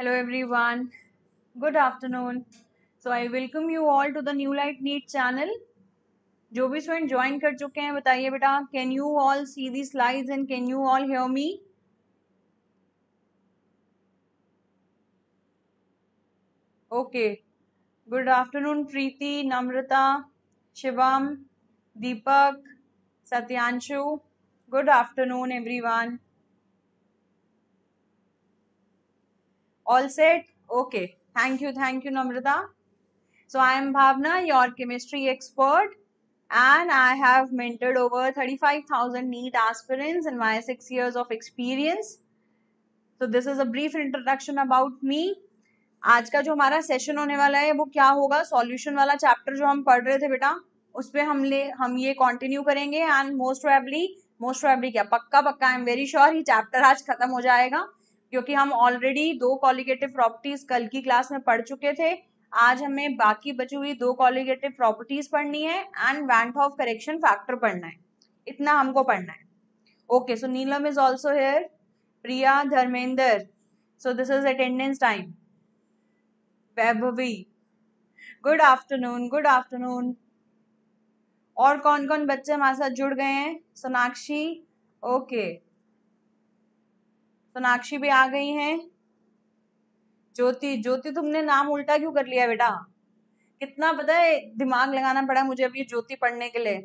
hello everyone good afternoon so i welcome you all to the new light neat channel जो भी student join कर चुके हैं बताइए बेटा can you all see the slides and can you all hear me okay good afternoon Preeti Namrata Shivam Deepak Satyanshu good afternoon everyone all set okay thank you thank you Namrata so I am Bhavna your chemistry expert and I have mentored over thirty five thousand NEET aspirants in my six years of experience so this is a brief introduction about me आज का जो हमारा session होने वाला है वो क्या होगा सॉल्यूशन वाला चैप्टर जो हम पढ़ रहे थे बेटा उस पर हम ले हम ये कॉन्टिन्यू करेंगे and most probably most probably क्या पक्का पक्का आई एम वेरी श्योर ये चैप्टर आज खत्म हो जाएगा क्योंकि हम ऑलरेडी दो कॉलिगेटिव प्रॉपर्टीज कल की क्लास में पढ़ चुके थे आज हमें बाकी बची हुई दो कॉलिगेटिव प्रॉपर्टीज पढ़नी है and van't Hoff correction factor पढ़ना है इतना हमको पढ़ना है okay so Neelam is also here Priya Dharmendra so this is attendance time Vaibhavi good afternoon good afternoon और कौन कौन बच्चे हमारे साथ जुड़ गए हैं सोनाक्षी ओके okay. सोनाक्षी भी आ गई हैं ज्योति ज्योति तुमने नाम उल्टा क्यों कर लिया बेटा कितना पता है दिमाग लगाना पड़ा मुझे अभी ज्योति पढ़ने के लिए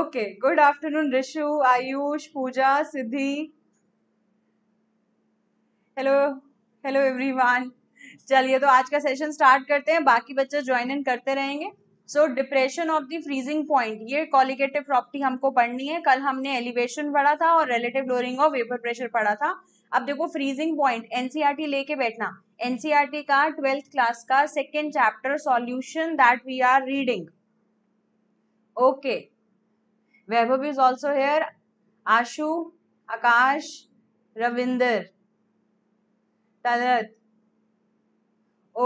okay good afternoon Rishu Ayush Pooja Siddhi hello hello everyone चलिए तो आज का सेशन स्टार्ट करते हैं बाकी बच्चे ज्वाइन इन करते रहेंगे so depression of the freezing point ये कॉलिगेटिव प्रॉपर्टी हमको पढ़नी है कल हमने एलिवेशन पढ़ा था और relative lowering of vapour pressure पढ़ा था अब देखो फ्रीजिंग पॉइंट एनसीईआरटी लेके बैठना एनसीईआरटी e का ट्वेल्थ क्लास का second chapter solution that we are reading okay Vaibhav is also here Ashu Aakash Ravinder Talat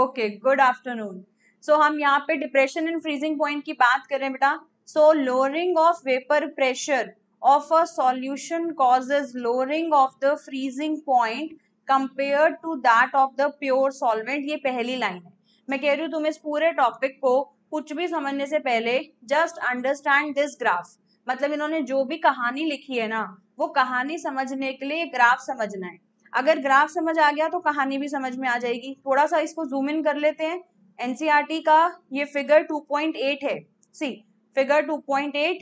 okay good afternoon so हम यहाँ पे डिप्रेशन एंड फ्रीजिंग पॉइंट की बात करें बेटा so lowering of vapour pressure of a solution causes lowering of the freezing point compare to that of the pure solvent ये पहली line है मैं कह रही हूँ तुम इस पूरे टॉपिक को कुछ भी समझने से पहले जस्ट अंडरस्टैंड दिस ग्राफ मतलब इन्होंने जो भी कहानी लिखी है ना वो कहानी समझने के लिए ग्राफ समझना है अगर ग्राफ समझ आ गया तो कहानी भी समझ में आ जाएगी थोड़ा सा इसको जूम इन कर लेते हैं एनसीईआरटी का ये फिगर 2.8 है सी फिगर 2.8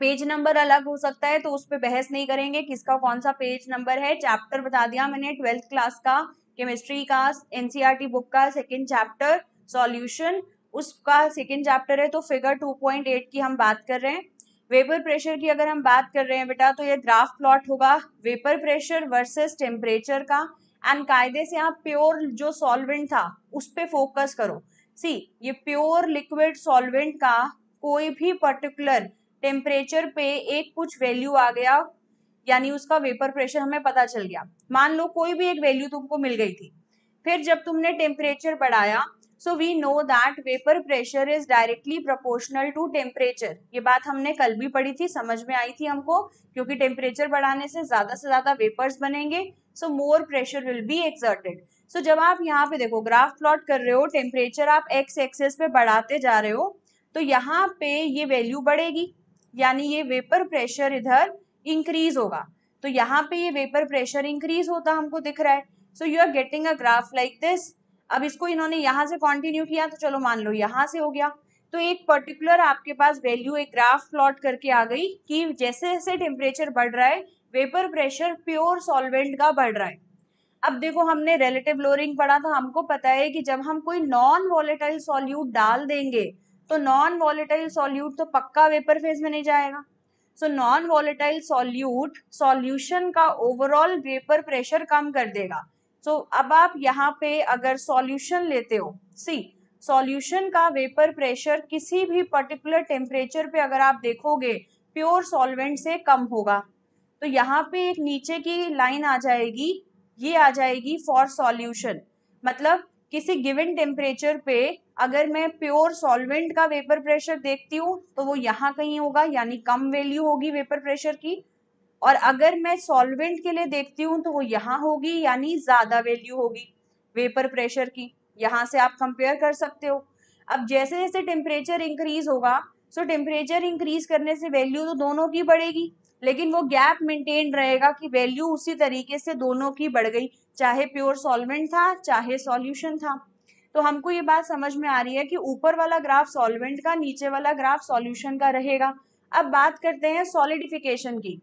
पेज नंबर अलग हो सकता है तो उस पर बहस नहीं करेंगे किसका कौन सा पेज नंबर है चैप्टर बता दिया मैंने ट्वेल्थ क्लास का केमिस्ट्री का एनसीईआरटी बुक का सेकेंड चैप्टर सॉल्यूशन उसका सेकेंड चैप्टर है तो फिगर 2.8 की हम बात कर रहे हैं वेपर प्रेशर की अगर हम बात कर रहे हैं बेटा तो ये ग्राफ प्लॉट होगा वेपर प्रेशर वर्सेस टेम्परेचर का एंड कायदे से यहाँ प्योर जो सॉल्वेंट था उस पर फोकस करो सी ये प्योर लिक्विड सॉल्वेंट का कोई भी पर्टिकुलर टेम्परेचर पे एक कुछ वैल्यू आ गया यानी उसका वेपर प्रेशर हमें पता चल गया मान लो कोई भी एक वैल्यू तुमको मिल गई थी फिर जब तुमने टेम्परेचर बढ़ाया so we know that vapour pressure is directly proportional to temperature ये बात हमने कल भी पढ़ी थी समझ में आई थी हमको क्योंकि टेम्परेचर बढ़ाने से ज्यादा से ज्यादा वेपर्स बनेंगे so more pressure will be exerted सो जब आप यहाँ पे देखो ग्राफ प्लॉट कर रहे हो टेम्परेचर आप एक्स एक्सेस पे बढ़ाते जा रहे हो तो यहाँ पे ये वैल्यू बढ़ेगी यानी ये वेपर प्रेशर इधर इंक्रीज होगा तो यहाँ पे ये वेपर प्रेशर इंक्रीज होता हमको दिख रहा है so you are getting a graph like this अब इसको इन्होंने यहाँ से कॉन्टिन्यू किया तो चलो मान लो यहाँ से हो गया तो एक पर्टिकुलर आपके पास वैल्यू एक ग्राफ प्लॉट करके आ गई कि जैसे जैसे टेम्परेचर बढ़ रहा है वेपर प्रेशर प्योर सॉल्वेंट का बढ़ रहा है अब देखो हमने रिलेटिव लोअरिंग पढ़ा था हमको पता है कि जब हम कोई नॉन वॉलेटाइल सॉल्यूट डाल देंगे तो नॉन वॉलेटाइल सॉल्यूट तो पक्का वेपर फेज में नहीं जाएगा so non volatile solute solution का ओवरऑल वेपर प्रेशर कम कर देगा सो so, अब आप यहाँ पे अगर सॉल्यूशन लेते हो सी सॉल्यूशन का वेपर प्रेशर किसी भी पर्टिकुलर टेम्परेचर पे अगर आप देखोगे प्योर सॉल्वेंट से कम होगा तो यहाँ पे एक नीचे की लाइन आ जाएगी ये आ जाएगी फॉर सॉल्यूशन मतलब किसी गिवन टेम्परेचर पे अगर मैं प्योर सॉल्वेंट का वेपर प्रेशर देखती हूँ तो वो यहाँ कहीं होगा यानी कम वैल्यू होगी वेपर प्रेशर की और अगर मैं सॉल्वेंट के लिए देखती हूँ तो वो यहाँ होगी यानी ज़्यादा वैल्यू होगी वेपर प्रेशर की यहाँ से आप कंपेयर कर सकते हो अब जैसे जैसे टेम्परेचर इंक्रीज होगा सो टेम्परेचर इंक्रीज करने से वैल्यू तो दोनों की बढ़ेगी लेकिन वो गैप मेंटेन रहेगा कि वैल्यू उसी तरीके से दोनों की बढ़ गई चाहे प्योर सॉल्वेंट था चाहे सॉल्यूशन था तो हमको ये बात समझ में आ रही है कि ऊपर वाला ग्राफ सॉल्वेंट का नीचे वाला ग्राफ सॉल्यूशन का रहेगा अब बात करते हैं सॉलिडिफिकेशन की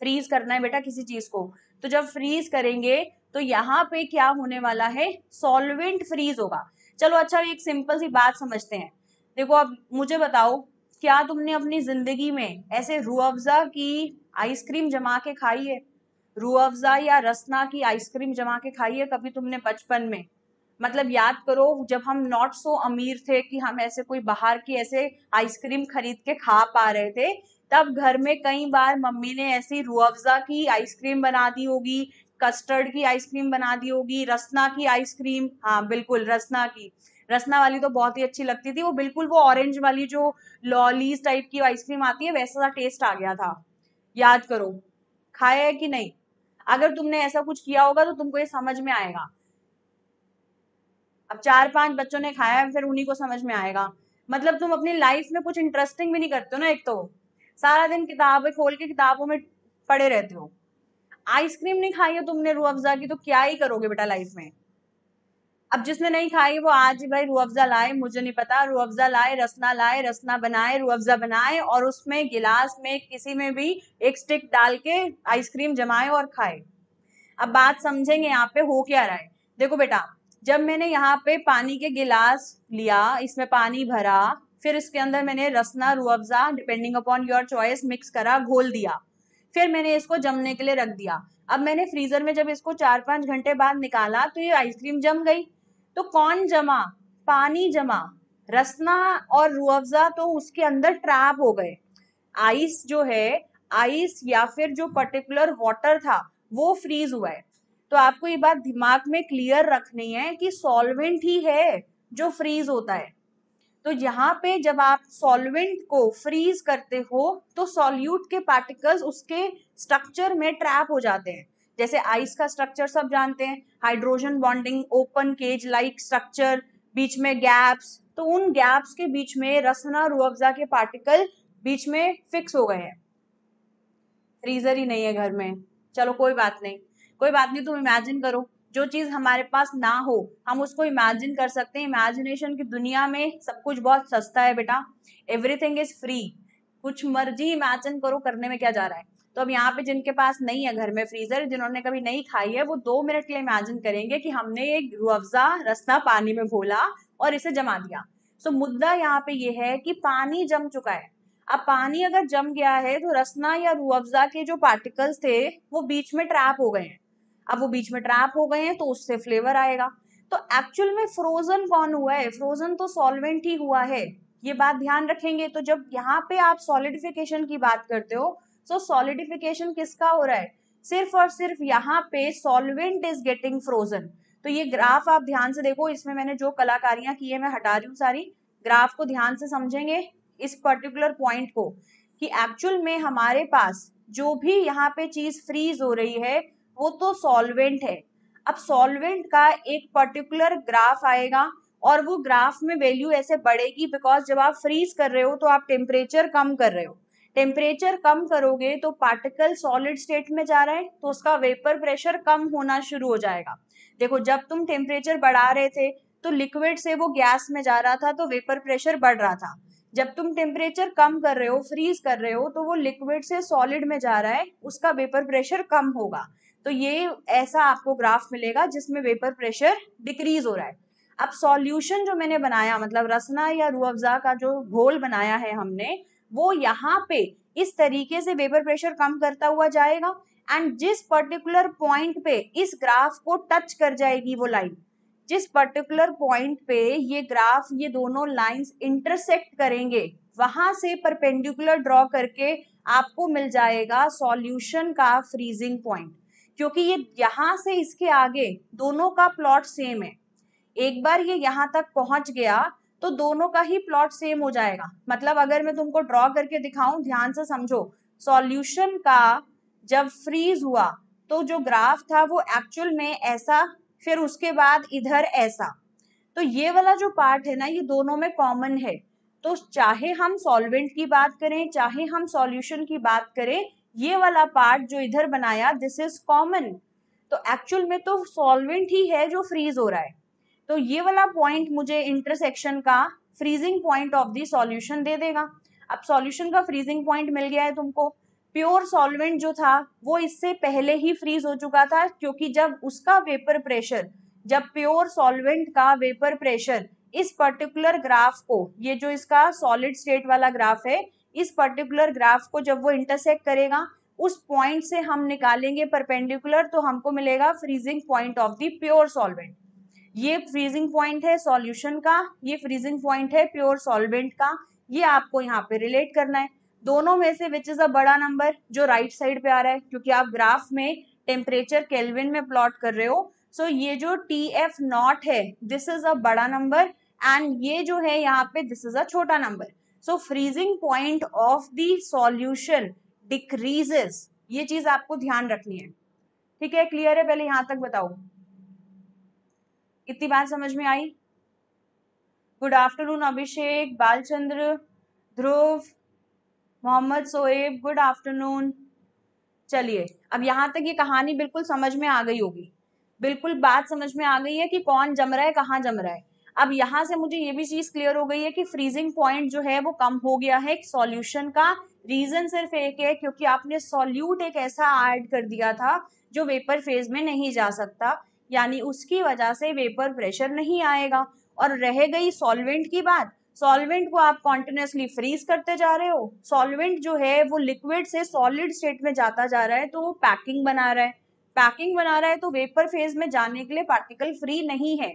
फ्रीज करना है बेटा किसी चीज को तो जब फ्रीज करेंगे तो यहाँ पे क्या होने वाला है सॉल्वेंट फ्रीज होगा चलो अच्छा एक सिंपल सी बात समझते हैं देखो अब मुझे बताओ क्या तुमने अपनी जिंदगी में ऐसे अफजा की आइसक्रीम जमा के खाई है अफजा या रसना की आइसक्रीम जमा के खाई है कभी तुमने बचपन में मतलब याद करो जब हम नॉट सो अमीर थे कि हम ऐसे कोई बाहर की ऐसे आइसक्रीम खरीद के खा पा रहे थे तब घर में कई बार मम्मी ने ऐसी अफजा की आइसक्रीम बना दी होगी कस्टर्ड की आइसक्रीम बना दी होगी रसना की आइसक्रीम हाँ बिल्कुल रसना की रसना वाली तो बहुत ही अच्छी लगती थी वो बिल्कुल वो ऑरेंज वाली जो लॉलीज टाइप की आइसक्रीम आती है वैसा सा टेस्ट आ गया था याद करो खाया है कि नहीं अगर तुमने ऐसा कुछ किया होगा तो तुमको ये समझ में आएगा अब चार पांच बच्चों ने खाया है फिर उन्हीं को समझ में आएगा मतलब तुम अपनी लाइफ में कुछ इंटरेस्टिंग भी नहीं करते हो ना एक तो सारा दिन किताबें खोल के किताबों में पड़े रहते हो आइसक्रीम नहीं खाई है तुमने रू अफजा की तो क्या ही करोगे बेटा लाइफ में अब जिसने नहीं खाई वो आज ही भाई रू अफजा लाए मुझे नहीं पता रू अफजा लाए रसना लाए रसना बनाए रू अफजा बनाए और उसमें गिलास में किसी में भी एक स्टिक डाल के आइसक्रीम जमाए और खाए अब बात समझेंगे यहाँ पे हो क्या रहा है देखो बेटा जब मैंने यहाँ पे पानी के गिलास लिया इसमें पानी भरा फिर इसके अंदर मैंने Rasna Rooh Afza depending upon your choice mix करा घोल दिया फिर मैंने इसको जमने के लिए रख दिया अब मैंने फ्रीजर में जब इसको चार पांच घंटे बाद निकाला तो ये आइसक्रीम जम गई तो कौन जमा पानी जमा रसना और रुअफजा तो उसके अंदर ट्रैप हो गए आइस जो है आइस या फिर जो पर्टिकुलर वाटर था वो फ्रीज हुआ है तो आपको ये बात दिमाग में क्लियर रखनी है कि सॉल्वेंट ही है जो फ्रीज होता है तो यहाँ पे जब आप सॉल्वेंट को फ्रीज करते हो तो सॉल्यूट के पार्टिकल्स उसके स्ट्रक्चर में ट्रैप हो जाते हैं जैसे आइस का स्ट्रक्चर सब जानते हैं hydrogen bonding open cage like structure बीच में गैप्स तो उन गैप्स के बीच में रसना रूअफ़ा के पार्टिकल बीच में फिक्स हो गए हैं फ्रीजर ही नहीं है घर में चलो कोई बात नहीं कोई बात नहीं तुम इमेजिन करो जो चीज़ हमारे पास ना हो हम उसको इमेजिन कर सकते हैं इमेजिनेशन की दुनिया में सब कुछ बहुत सस्ता है बेटा एवरीथिंग इज फ्री कुछ मर्जी इमेजिन करो करने में क्या जा रहा है तो अब यहाँ पे जिनके पास नहीं है घर में फ्रीजर जिन्होंने कभी नहीं खाई है वो दो मिनट के लिए इमेजिन करेंगे कि हमने एक रुअफ़ा रसना पानी में घोला और इसे जमा दिया सो मुद्दा यहाँ पे ये है कि पानी जम चुका है अब पानी अगर जम गया है तो रसना या रुअफा के जो पार्टिकल्स थे वो बीच में ट्रैप हो गए हैं अब वो बीच में ट्रैप हो गए हैं तो उससे फ्लेवर आएगा तो एक्चुअल में फ्रोजन कौन हुआ है फ्रोजन तो सॉल्वेंट ही हुआ है ये बात ध्यान रखेंगे तो जब यहाँ पे आप सॉलिडिफिकेशन की बात करते हो सो so, सॉलिडिफिकेशन किसका हो रहा है सिर्फ और सिर्फ यहाँ पे सॉल्वेंट इज गेटिंग फ्रोजन तो ये ग्राफ आप ध्यान से देखो इसमें मैंने जो कलाकारियां की है मैं हटा रही हूँ सारी ग्राफ को ध्यान से समझेंगे इस पर्टिकुलर पॉइंट को कि एक्चुअल में हमारे पास जो भी यहाँ पे चीज फ्रीज हो रही है वो तो सॉल्वेंट है अब सॉल्वेंट का एक पर्टिकुलर ग्राफ आएगा और वो ग्राफ में वैल्यू ऐसे बढ़ेगी बिकॉज जब आप फ्रीज कर रहे हो तो आप टेम्परेचर कम कर रहे हो टेम्परेचर कम करोगे तो पार्टिकल सॉलिड स्टेट में जा रहा है तो उसका वेपर प्रेशर कम होना शुरू हो जाएगा देखो जब तुम टेम्परेचर बढ़ा रहे थे तो लिक्विड से वो गैस में जा रहा था तो वेपर प्रेशर बढ़ रहा था जब तुम टेम्परेचर कम कर रहे हो फ्रीज कर रहे हो तो वो लिक्विड से सॉलिड में जा रहा है उसका वेपर प्रेशर कम होगा तो ये ऐसा आपको ग्राफ मिलेगा जिसमें वेपर प्रेशर डिक्रीज हो रहा है अब सॉल्यूशन जो मैंने बनाया मतलब रसना या रूह अफ़ज़ा का जो घोल बनाया है हमने वो यहाँ पे इस तरीके से वेपर प्रेशर कम करता हुआ जाएगा एंड जिस पर्टिकुलर पॉइंट पे इस ग्राफ को टच कर जाएगी वो लाइन जिस पर्टिकुलर पॉइंट पे ये ग्राफ ये दोनों लाइंस इंटरसेक्ट करेंगे वहां से परपेंडिकुलर ड्रॉ करके आपको मिल जाएगा सॉल्यूशन का फ्रीजिंग पॉइंट क्योंकि ये यहां से इसके आगे दोनों का प्लॉट सेम है एक बार ये यहाँ तक पहुंच गया तो दोनों का ही प्लॉट सेम हो जाएगा मतलब अगर मैं तुमको ड्रॉ करके दिखाऊं ध्यान से समझो सॉल्यूशन का जब फ्रीज हुआ तो जो ग्राफ था वो एक्चुअल में ऐसा फिर उसके बाद इधर ऐसा तो ये वाला जो पार्ट है ना ये दोनों में कॉमन है तो चाहे हम सॉल्वेंट की बात करें चाहे हम सॉल्यूशन की बात करें ये वाला पार्ट जो इधर बनाया दिस इज कॉमन तो एक्चुअल में तो सॉल्वेंट ही है जो फ्रीज हो रहा है तो ये वाला पॉइंट मुझे इंटरसेक्शन का freezing point of the solution दे देगा अब सॉल्यूशन का फ्रीजिंग पॉइंट मिल गया है तुमको प्योर सॉल्वेंट जो था वो इससे पहले ही फ्रीज हो चुका था क्योंकि जब उसका वेपर प्रेशर जब प्योर सॉल्वेंट का वेपर प्रेशर इस पर्टिकुलर ग्राफ को ये जो इसका सॉलिड स्टेट वाला ग्राफ है इस पर्टिकुलर ग्राफ को जब वो इंटरसेक्ट करेगा उस पॉइंट से हम निकालेंगे परपेंडिकुलर तो हमको मिलेगा freezing point of the pure solvent ये फ्रीजिंग पॉइंट है सॉल्यूशन का ये फ्रीजिंग पॉइंट है प्योर सॉल्वेंट का ये आपको यहाँ पे रिलेट करना है दोनों में से विच इज़ अ बड़ा नंबर जो राइट right साइड पे आ रहा है क्योंकि आप ग्राफ में टेम्परेचर केल्विन में प्लॉट कर रहे हो सो so ये जो टी एफ नॉट है दिस इज अ बड़ा नंबर एंड ये जो है यहाँ पे दिस इज अ छोटा number so freezing point of the solution decreases ये चीज आपको ध्यान रखनी है ठीक है क्लियर है पहले यहां तक बताओ कितनी बात समझ में आई good afternoon Abhishek Balchandra Dhruv Mohammad Soeb good afternoon चलिए अब यहाँ तक ये कहानी बिल्कुल समझ में आ गई होगी बिल्कुल बात समझ में आ गई है कि कौन जम रहा है कहाँ जम रहा है अब यहाँ से मुझे ये भी चीज़ क्लियर हो गई है कि फ्रीजिंग पॉइंट जो है वो कम हो गया है सॉल्यूशन का रीज़न सिर्फ एक है क्योंकि आपने सॉल्यूट एक ऐसा ऐड कर दिया था जो वेपर फेज में नहीं जा सकता यानी उसकी वजह से वेपर प्रेशर नहीं आएगा और रह गई सॉल्वेंट की बात सॉल्वेंट को आप कॉन्टिन्यूसली फ्रीज करते जा रहे हो सॉल्वेंट जो है वो लिक्विड से सॉलिड स्टेट में जाता जा रहा है तो वो पैकिंग बना रहा है पैकिंग बना रहा है तो वेपर फेज में जाने के लिए पार्टिकल फ्री नहीं है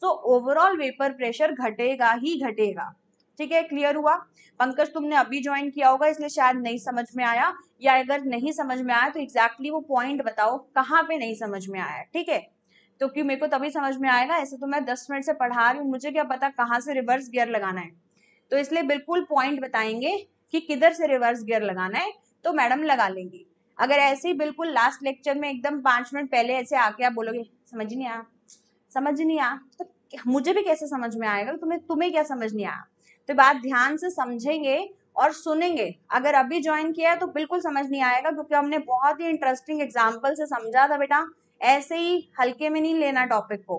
सो ओवरऑल वेपर प्रेशर घटेगा ही घटेगा ठीक है क्लियर हुआ पंकज तुमने अभी ज्वाइन किया होगा इसलिए शायद नहीं समझ में आया या अगर नहीं समझ में आया तो एग्जैक्टली exactly वो पॉइंट बताओ कहाँ पे नहीं समझ में आया ठीक है तो क्यों मेरे को तभी समझ में आएगा ऐसे तो मैं दस मिनट से पढ़ा रही हूँ मुझे क्या पता कहाँ से रिवर्स गियर लगाना है तो इसलिए बिल्कुल पॉइंट बताएंगे कि किधर से रिवर्स गियर लगाना है तो मैडम लगा लेंगी अगर ऐसे ही बिल्कुल लास्ट लेक्चर में एकदम पांच मिनट पहले ऐसे आके आप बोलोगे समझ नहीं आया समझ नहीं आया तो मुझे भी कैसे समझ में आएगा तो तुम्हें तुम्हें क्या समझ नहीं आया तो बात ध्यान से समझेंगे और सुनेंगे अगर अभी ज्वाइन किया है तो बिल्कुल समझ नहीं आएगा क्योंकि हमने बहुत ही इंटरेस्टिंग एग्जाम्पल से समझा था बेटा ऐसे ही हल्के में नहीं लेना टॉपिक को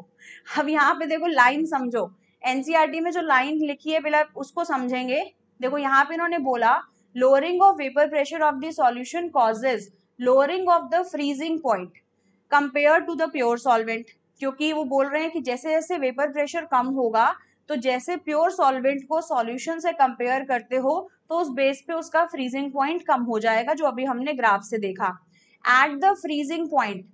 अब यहाँ पे देखो लाइन समझो एनसीईआरटी e में जो लाइन लिखी है बिला उसको समझेंगे देखो यहाँ पे इन्होंने बोला lowering of vapour pressure of the solution causes lowering of the freezing point compared to the pure क्योंकि वो बोल रहे हैं कि जैसे जैसे वेपर प्रेशर कम होगा तो जैसे प्योर सॉल्वेंट को सॉल्यूशन से कंपेयर करते हो तो उस बेस पे उसका फ्रीजिंग पॉइंट कम हो जाएगा जो अभी हमने ग्राफ से देखा at the freezing point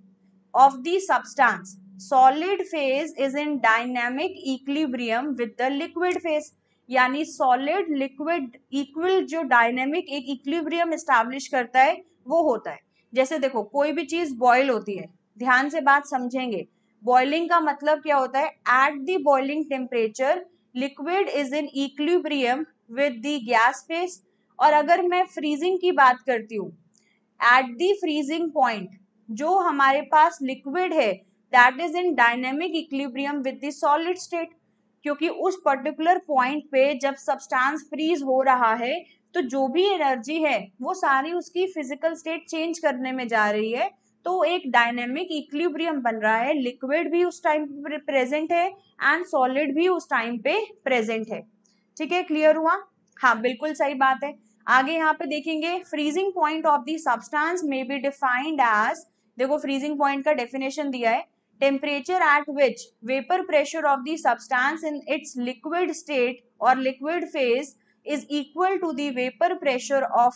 of the substance solid phase is in dynamic equilibrium with the liquid phase यानी सॉलिड लिक्विड इक्वल जो डायनेमिक एक इक्विलिब्रियम एस्टैब्लिश करता है वो होता है जैसे देखो कोई भी चीज बॉईल होती है ध्यान से बात समझेंगे बॉइलिंग का मतलब क्या होता है at the boiling temperature liquid is in equilibrium with the gas phase और अगर मैं फ्रीजिंग की बात करती हूँ एट द फ्रीजिंग पॉइंट जो हमारे पास लिक्विड है that is in dynamic equilibrium with the solid state क्योंकि उस पर्टिकुलर पॉइंट पे जब सब्सटेंस फ्रीज हो रहा है तो जो भी एनर्जी है वो सारी उसकी फिजिकल स्टेट चेंज करने में जा रही है तो एक डायनेमिक इक्विब्रियम बन रहा है लिक्विड भी उस टाइम पे प्रेजेंट है एंड सॉलिड भी उस टाइम पे प्रेजेंट है ठीक है क्लियर हुआ हाँ बिल्कुल सही बात है आगे यहाँ पे देखेंगे freezing point of the substance may be defined as देखो फ्रीजिंग पॉइंट का डेफिनेशन दिया है temperature at which vapour pressure of the substance in its liquid state और liquid phase is equal to the vapour pressure of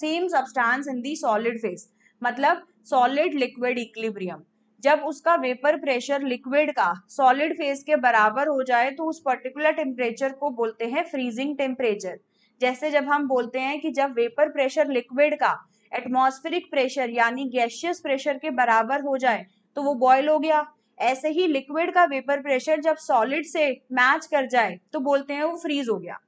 same substance in the solid phase मतलब solid liquid equilibrium जब उसका vapour pressure liquid का solid phase के बराबर हो जाए तो उस पर्टिकुलर टेम्परेचर को बोलते हैं फ्रीजिंग टेम्परेचर जैसे जब हम बोलते हैं कि जब वेपर प्रेशर लिक्विड का एटमॉस्फेरिक प्रेशर यानी गैशियस प्रेशर के बराबर हो जाए तो वो बॉयल हो गया ऐसे ही लिक्विड का वेपर प्रेशर जब सॉलिड से मैच कर जाए तो बोलते हैं वो फ्रीज हो गया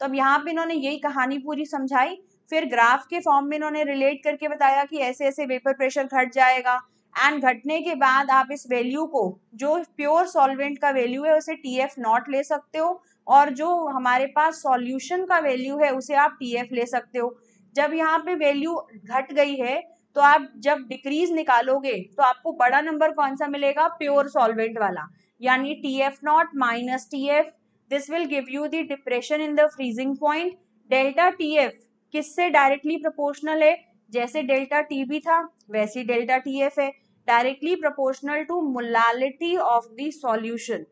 तो अब यहाँ पे इन्होंने यही कहानी पूरी समझाई फिर ग्राफ के फॉर्म में इन्होंने रिलेट करके बताया कि ऐसे ऐसे वेपर प्रेशर घट जाएगा एंड घटने के बाद आप इस वैल्यू को जो प्योर सॉल्वेंट का वैल्यू है उसे टी एफ नॉट ले सकते हो और जो हमारे पास सॉल्यूशन का वैल्यू है उसे आप टी एफ ले सकते हो जब यहाँ पे वैल्यू घट गई है तो आप जब डिक्रीज निकालोगे तो आपको बड़ा नंबर कौन सा मिलेगा प्योर सॉल्वेंट वाला यानी T F naught minus T F this will give you the depression in the freezing point delta T F किससे डायरेक्टली प्रोपोर्शनल है जैसे डेल्टा टी भी था वैसे डेल्टा टी एफ है directly proportional to molality of the solution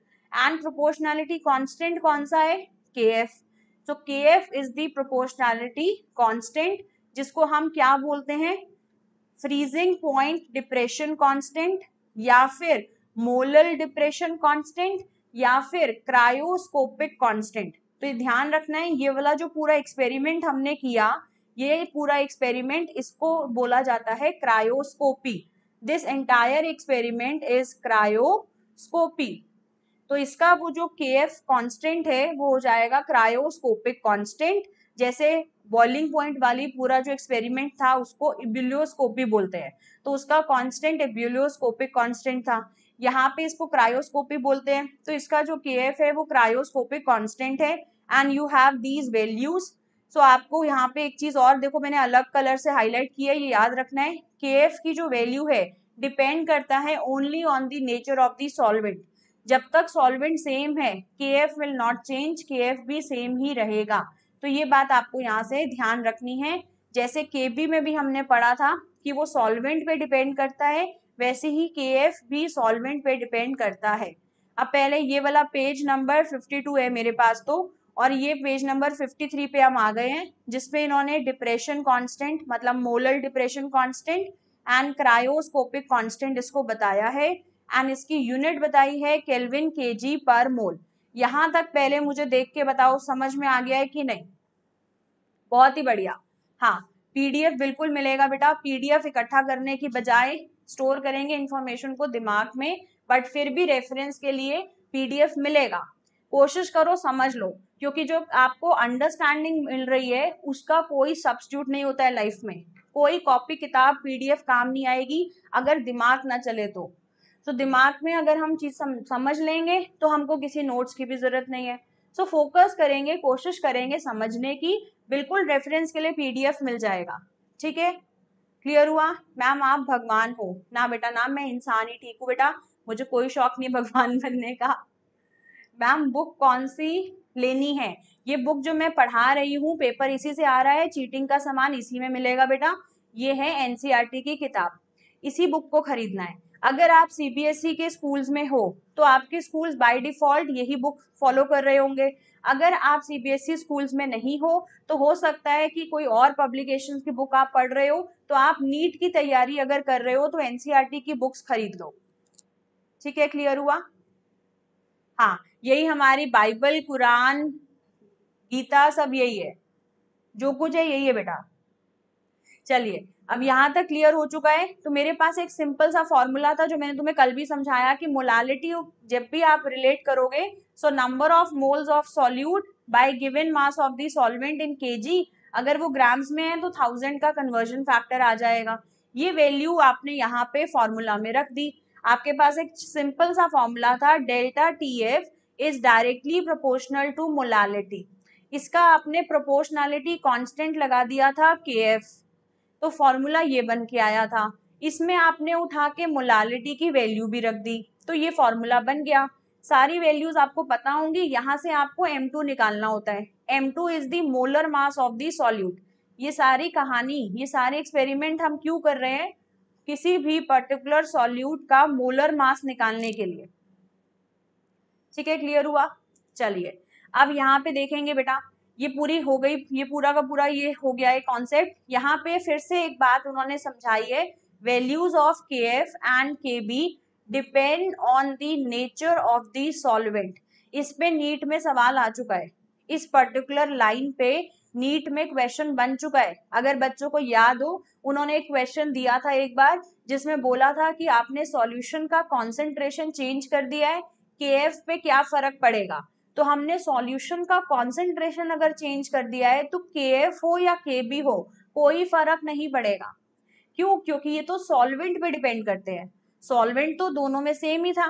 and proportionality constant कौन सा है K F so K F is the proportionality constant जिसको हम क्या बोलते हैं फ्रीजिंग पॉइंट डिप्रेशन कॉन्स्टेंट या फिर मोलल डिप्रेशन कॉन्स्टेंट या फिर क्रायोस्कोपिक कॉन्स्टेंट तो ये ध्यान रखना है ये वाला जो पूरा एक्सपेरिमेंट हमने किया ये पूरा एक्सपेरिमेंट इसको बोला जाता है cryoscopy this entire experiment is cryoscopy तो इसका वो जो के एफ कॉन्स्टेंट है वो हो जाएगा क्रायोस्कोपिक कॉन्स्टेंट जैसे बॉइलिंग पॉइंट वाली पूरा जो एक्सपेरिमेंट था उसको इब्यूलियोस्कोपी बोलते हैं तो उसका कॉन्स्टेंट इब्यूलियोस्कोपिक कॉन्स्टेंट था यहाँ पे इसको क्रायोस्कोपी बोलते हैं तो इसका जो के एफ है वो क्रायोस्कोपिक कॉन्स्टेंट है and you have these values so आपको यहाँ पे एक चीज और देखो मैंने अलग कलर से हाईलाइट किया है ये याद रखना है के एफ की जो वैल्यू है डिपेंड करता है only on the nature of the solvent जब तक सॉल्वेंट सेम है K F will not change K F भी सेम ही रहेगा तो ये बात आपको यहाँ से ध्यान रखनी है जैसे के बी में भी हमने पढ़ा था कि वो सॉल्वेंट पे डिपेंड करता है वैसे ही के एफ भी सॉल्वेंट पे डिपेंड करता है अब पहले ये वाला पेज नंबर फिफ्टी टू है मेरे पास तो और ये पेज नंबर फिफ्टी थ्री पे हम आ गए हैं जिसपे इन्होंने डिप्रेशन कांस्टेंट मतलब molar depression constant and cryoscopic constant इसको बताया है एंड इसकी यूनिट बताई है केल्विन केजी पर मोल यहां तक पहले मुझे देख के बताओ समझ में आ गया है कि नहीं बहुत ही बढ़िया हाँ पीडीएफ बिल्कुल मिलेगा बेटा पीडीएफ इकट्ठा करने की बजाय स्टोर करेंगे इंफॉर्मेशन को दिमाग में बट फिर भी रेफरेंस के लिए पीडीएफ मिलेगा कोशिश करो समझ लो क्योंकि जो आपको अंडरस्टैंडिंग मिल रही है उसका कोई सब्सिट्यूट नहीं होता है लाइफ में कोई कॉपी किताब पीडीएफ काम नहीं आएगी अगर दिमाग ना चले तो सो so, दिमाग में अगर हम चीज़ सम, समझ लेंगे तो हमको किसी नोट्स की भी ज़रूरत नहीं है सो so, फोकस करेंगे कोशिश करेंगे समझने की बिल्कुल रेफरेंस के लिए पीडीएफ मिल जाएगा ठीक है क्लियर हुआ मैम आप भगवान हो ना बेटा ना मैं इंसान ही ठीक हूँ बेटा मुझे कोई शौक नहीं भगवान बनने का मैम बुक कौन सी लेनी है ये बुक जो मैं पढ़ा रही हूँ पेपर इसी से आ रहा है चीटिंग का सामान इसी में मिलेगा बेटा ये है एनसीआरटी e की किताब इसी बुक को खरीदना है अगर आप सीबीएसई e के स्कूल्स में हो तो आपके स्कूल्स बाय डिफॉल्ट यही बुक फॉलो कर रहे होंगे अगर आप सीबीएसई स्कूल्स e में नहीं हो तो हो सकता है कि कोई और पब्लिकेशन की बुक आप पढ़ रहे हो तो आप नीट की तैयारी अगर कर रहे हो तो टी e की बुक्स खरीद लो ठीक है क्लियर हुआ हाँ यही हमारी बाइबल कुरान गीता सब यही है जो कुछ है यही है बेटा चलिए अब यहाँ तक क्लियर हो चुका है तो मेरे पास एक सिंपल सा फॉर्मूला था जो मैंने तुम्हें कल भी समझाया कि मोलालिटी जब भी आप रिलेट करोगे so number of moles of solute by given mass of the solvent in KG अगर वो ग्राम्स में है तो थाउजेंड का कन्वर्जन फैक्टर आ जाएगा ये वैल्यू आपने यहाँ पे फॉर्मूला में रख दी आपके पास एक सिंपल सा फॉर्मूला था delta T F is directly proportional to molality इसका आपने प्रोपोर्शनैलिटी कांस्टेंट लगा दिया था के एफ तो फॉर्मूला ये बन के आया था इसमें आपने उठा के मोलालिटी की वैल्यू भी रख दी तो ये फॉर्मूला बन गया सारी वैल्यूज आपको पता होंगी यहाँ से आपको टू निकालना होता है two is the molar mass of the solute ये सारी कहानी ये सारे एक्सपेरिमेंट हम क्यों कर रहे हैं किसी भी पर्टिकुलर सॉल्यूट का मोलर मास निकालने के लिए ठीक है क्लियर हुआ चलिए अब यहाँ पे देखेंगे बेटा ये पूरी हो गई ये पूरा का पूरा ये हो गया है कॉन्सेप्ट यहाँ पे फिर से एक बात उन्होंने समझाई है values of K F and K B depend on the nature of the solvent इस पे नीट में सवाल आ चुका है इस पर्टिकुलर लाइन पे नीट में क्वेश्चन बन चुका है अगर बच्चों को याद हो उन्होंने एक क्वेश्चन दिया था एक बार जिसमें बोला था कि आपने सॉल्यूशन का कॉन्सेंट्रेशन चेंज कर दिया है के एफ पे क्या फर्क पड़ेगा तो हमने सॉल्यूशन का कॉन्सेंट्रेशन अगर चेंज कर दिया है तो के हो या के हो कोई फर्क नहीं पड़ेगा क्यों क्योंकि ये तो सॉल्वेंट पे डिपेंड करते हैं सॉल्वेंट तो दोनों में सेम ही था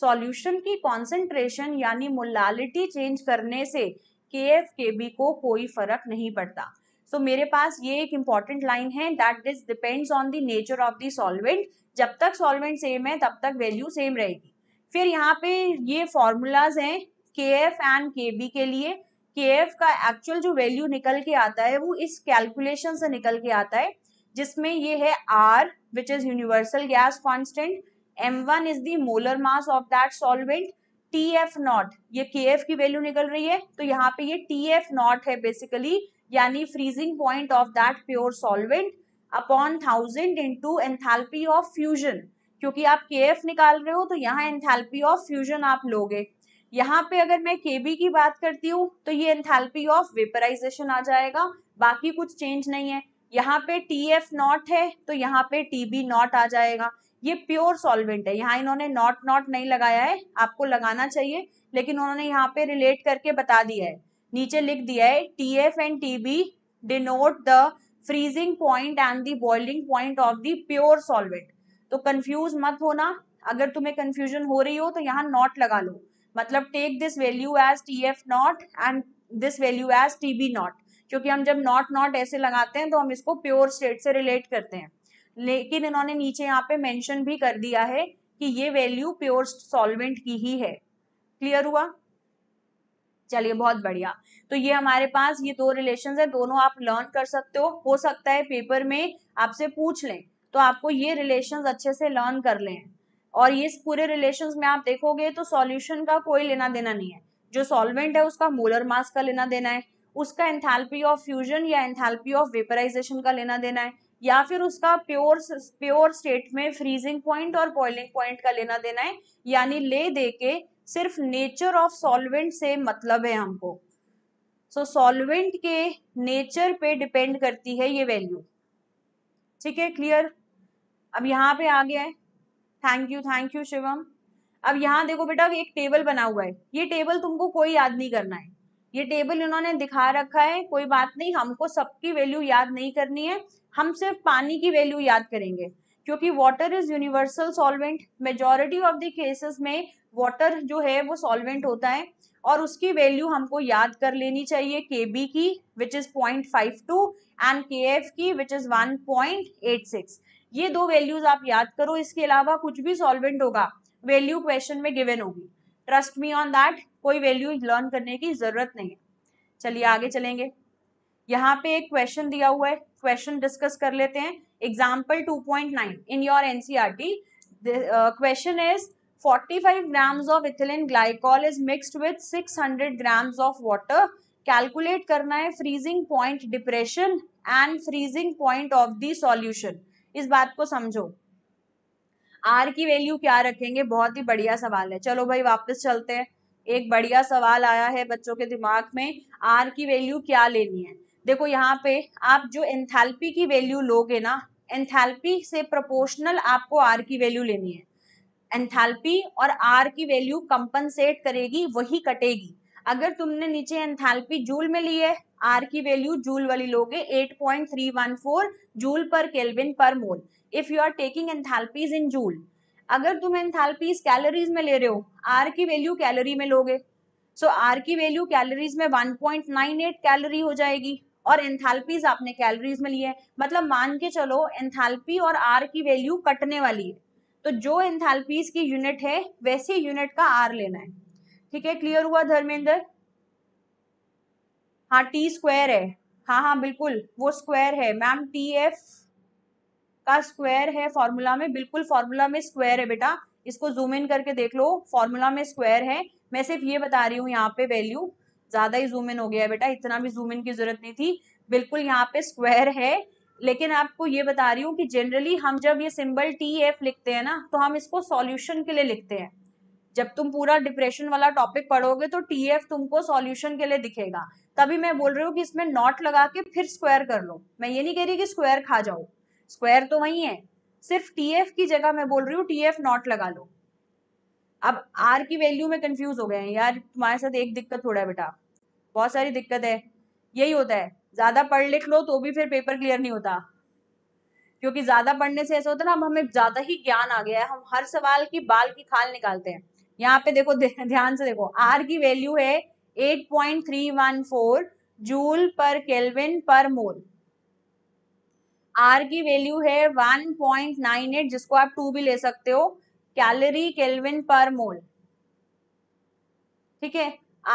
सॉल्यूशन की कॉन्सेंट्रेशन यानी मोलालिटी चेंज करने से के एफ के बी को कोई फर्क नहीं पड़ता सो so, मेरे पास ये एक इंपॉर्टेंट लाइन है that this depends on the nature of the solvent जब तक सॉल्वेंट सेम है तब तक वैल्यू सेम रहेगी फिर यहाँ पे ये फॉर्मूलाज हैं के एफ एंड के बी के लिए के एफ का एक्चुअल जो वैल्यू निकल के आता है वो इस कैलकुलेशन से निकल के आता है जिसमें ये है R which is universal gas constant M one is the molar mass of that solvent T F naught ये के एफ की वैल्यू निकल रही है तो यहाँ पे ये टी एफ नॉट है बेसिकली यानी freezing point of that pure solvent upon thousand into enthalpy of fusion क्योंकि आप के एफ निकाल रहे हो तो यहाँ एंथेल्पी ऑफ फ्यूजन आप लोगे यहाँ पे अगर मैं के बी की बात करती हूँ तो ये एंथैल्पी ऑफ वेपराइजेशन आ जाएगा बाकी कुछ चेंज नहीं है यहाँ पे टी एफ नॉट है तो यहाँ पे टी बी नॉट आ जाएगा ये प्योर सॉल्वेंट है यहाँ इन्होंने नॉट नॉट नहीं लगाया है आपको लगाना चाहिए लेकिन उन्होंने यहाँ पे रिलेट करके बता दिया है नीचे लिख दिया है T F and T B denote the freezing point and the boiling point of the pure solvent तो कंफ्यूज मत होना अगर तुम्हें कंफ्यूजन हो रही हो तो यहाँ नॉट लगा लो मतलब take this value as T F naught and this value as T B naught क्योंकि हम जब नॉट नॉट ऐसे लगाते हैं तो हम इसको प्योर स्टेट से रिलेट करते हैं लेकिन इन्होंने नीचे यहाँ पे मेंशन भी कर दिया है कि ये वैल्यू प्योर सॉल्वेंट की ही है क्लियर हुआ चलिए बहुत बढ़िया तो ये हमारे पास ये दो रिलेशन है दोनों आप लर्न कर सकते हो हो सकता है पेपर में आपसे पूछ लें तो आपको ये रिलेशन अच्छे से लर्न कर लें और ये पूरे रिलेशन में आप देखोगे तो सॉल्यूशन का कोई लेना देना नहीं है जो सॉल्वेंट है उसका मोलर मास का लेना देना है उसका एंथैल्पी ऑफ फ्यूजन या एंथैल्पी ऑफ वेपराइजेशन का लेना देना है या फिर उसका प्योर प्योर स्टेट में फ्रीजिंग पॉइंट और बॉइलिंग पॉइंट का लेना देना है यानी ले दे के सिर्फ नेचर ऑफ सॉल्वेंट से मतलब है हमको सो so, सॉल्वेंट के नेचर पे डिपेंड करती है ये वैल्यू ठीक है क्लियर अब यहाँ पे आ गया है thank you thank you Shivam अब यहाँ देखो बेटा एक टेबल बना हुआ है ये टेबल तुमको कोई याद नहीं करना है ये टेबल इन्होंने दिखा रखा है कोई बात नहीं हमको सबकी वैल्यू याद नहीं करनी है हम सिर्फ पानी की वैल्यू याद करेंगे क्योंकि water is universal solvent majority of the cases में वाटर जो है वो सॉल्वेंट होता है और उसकी वैल्यू हमको याद कर लेनी चाहिए के बी की which is point five two and K F की which is one point eight six ये दो वैल्यूज आप याद करो इसके अलावा कुछ भी सॉल्वेंट होगा वैल्यू क्वेश्चन में गिवन होगी ट्रस्ट मी ऑन दैट कोई वैल्यू लर्न करने की जरूरत नहीं है चलिए आगे चलेंगे यहाँ पे एक क्वेश्चन दिया हुआ है क्वेश्चन डिस्कस कर लेते हैं example two point nine in your NCERT question is 45 grams of ethylene glycol is mixed with 600 grams of water calculate करना है freezing point depression and freezing point of the solution इस बात को समझो are की वैल्यू क्या रखेंगे बहुत ही बढ़िया सवाल है चलो भाई वापस चलते हैं एक बढ़िया सवाल आया है बच्चों के दिमाग में आर की वैल्यू क्या लेनी है देखो यहाँ पे आप जो एंथैल्पी की वैल्यू लोगे ना एंथैल्पी से प्रोपोर्शनल आपको आर की वैल्यू लेनी है एंथैल्पी और आर की वैल्यू कंपनसेट करेगी वही कटेगी अगर तुमने नीचे एंथैल्पी जूल में ली है आर की वैल्यू जूल वाली लोगे फोर जूल पर केल्विन पर mole if you are taking enthalpies in joule अगर तुम एंथैल्पीज कैलोरीज में ले रहे हो आर की वैल्यू कैलोरी में लोगे सो so, आर की वैल्यू कैलोरीज में 1.98 कैलोरी हो जाएगी और एंथैल्पीज आपने कैलोरीज में लिए है मतलब मान के चलो एंथैल्पी और आर की वैल्यू कटने वाली है तो जो एंथैल्पीज की यूनिट है वैसे यूनिट का आर लेना है ठीक है क्लियर हुआ धर्मेंद्र हाँ टी स्क्वायर है हाँ हाँ बिल्कुल वो स्क्वायर है मैम टी एफ का स्क्वायर है फॉर्मूला में बिल्कुल फॉर्मूला में स्क्वायर है बेटा इसको जूम इन करके देख लो फॉर्मूला में स्क्वायर है मैं सिर्फ ये बता रही हूँ यहाँ पे वैल्यू ज़्यादा ही जूम इन हो गया है बेटा इतना भी जूम इन की ज़रूरत नहीं थी बिल्कुल यहाँ पे स्क्वायर है लेकिन आपको ये बता रही हूँ कि जनरली हम जब ये सिंबल टी एफ लिखते हैं ना तो हम इसको सॉल्यूशन के लिए लिखते हैं जब तुम पूरा डिप्रेशन वाला टॉपिक पढ़ोगे तो टी एफ तुमको सॉल्यूशन के लिए दिखेगा तभी मैं बोल रही हूँ कि इसमें नॉट लगा के फिर स्क्वायर कर लो मैं ये नहीं कह रही कि स्क्वायर खा जाओ स्क्वायर तो वही है सिर्फ टी एफ की जगह मैं बोल रही हूँ टी एफ नॉट लगा लो अब आर की वैल्यू में कंफ्यूज हो गए हैं यार तुम्हारे साथ एक दिक्कत थोड़ा है बेटा बहुत सारी दिक्कत है यही होता है ज़्यादा पढ़ लिख लो तो भी फिर पेपर क्लियर नहीं होता क्योंकि ज़्यादा पढ़ने से ऐसा होता है ना अब हमें ज़्यादा ही ज्ञान आ गया है हम हर सवाल की बाल की खाल निकालते हैं यहाँ पे देखो ध्यान से देखो आर की वैल्यू है 8.314 जूल पर केल्विन पर मोल आर की वैल्यू है 1.98 जिसको आप टू भी ले सकते हो कैलोरी केल्विन पर मोल ठीक है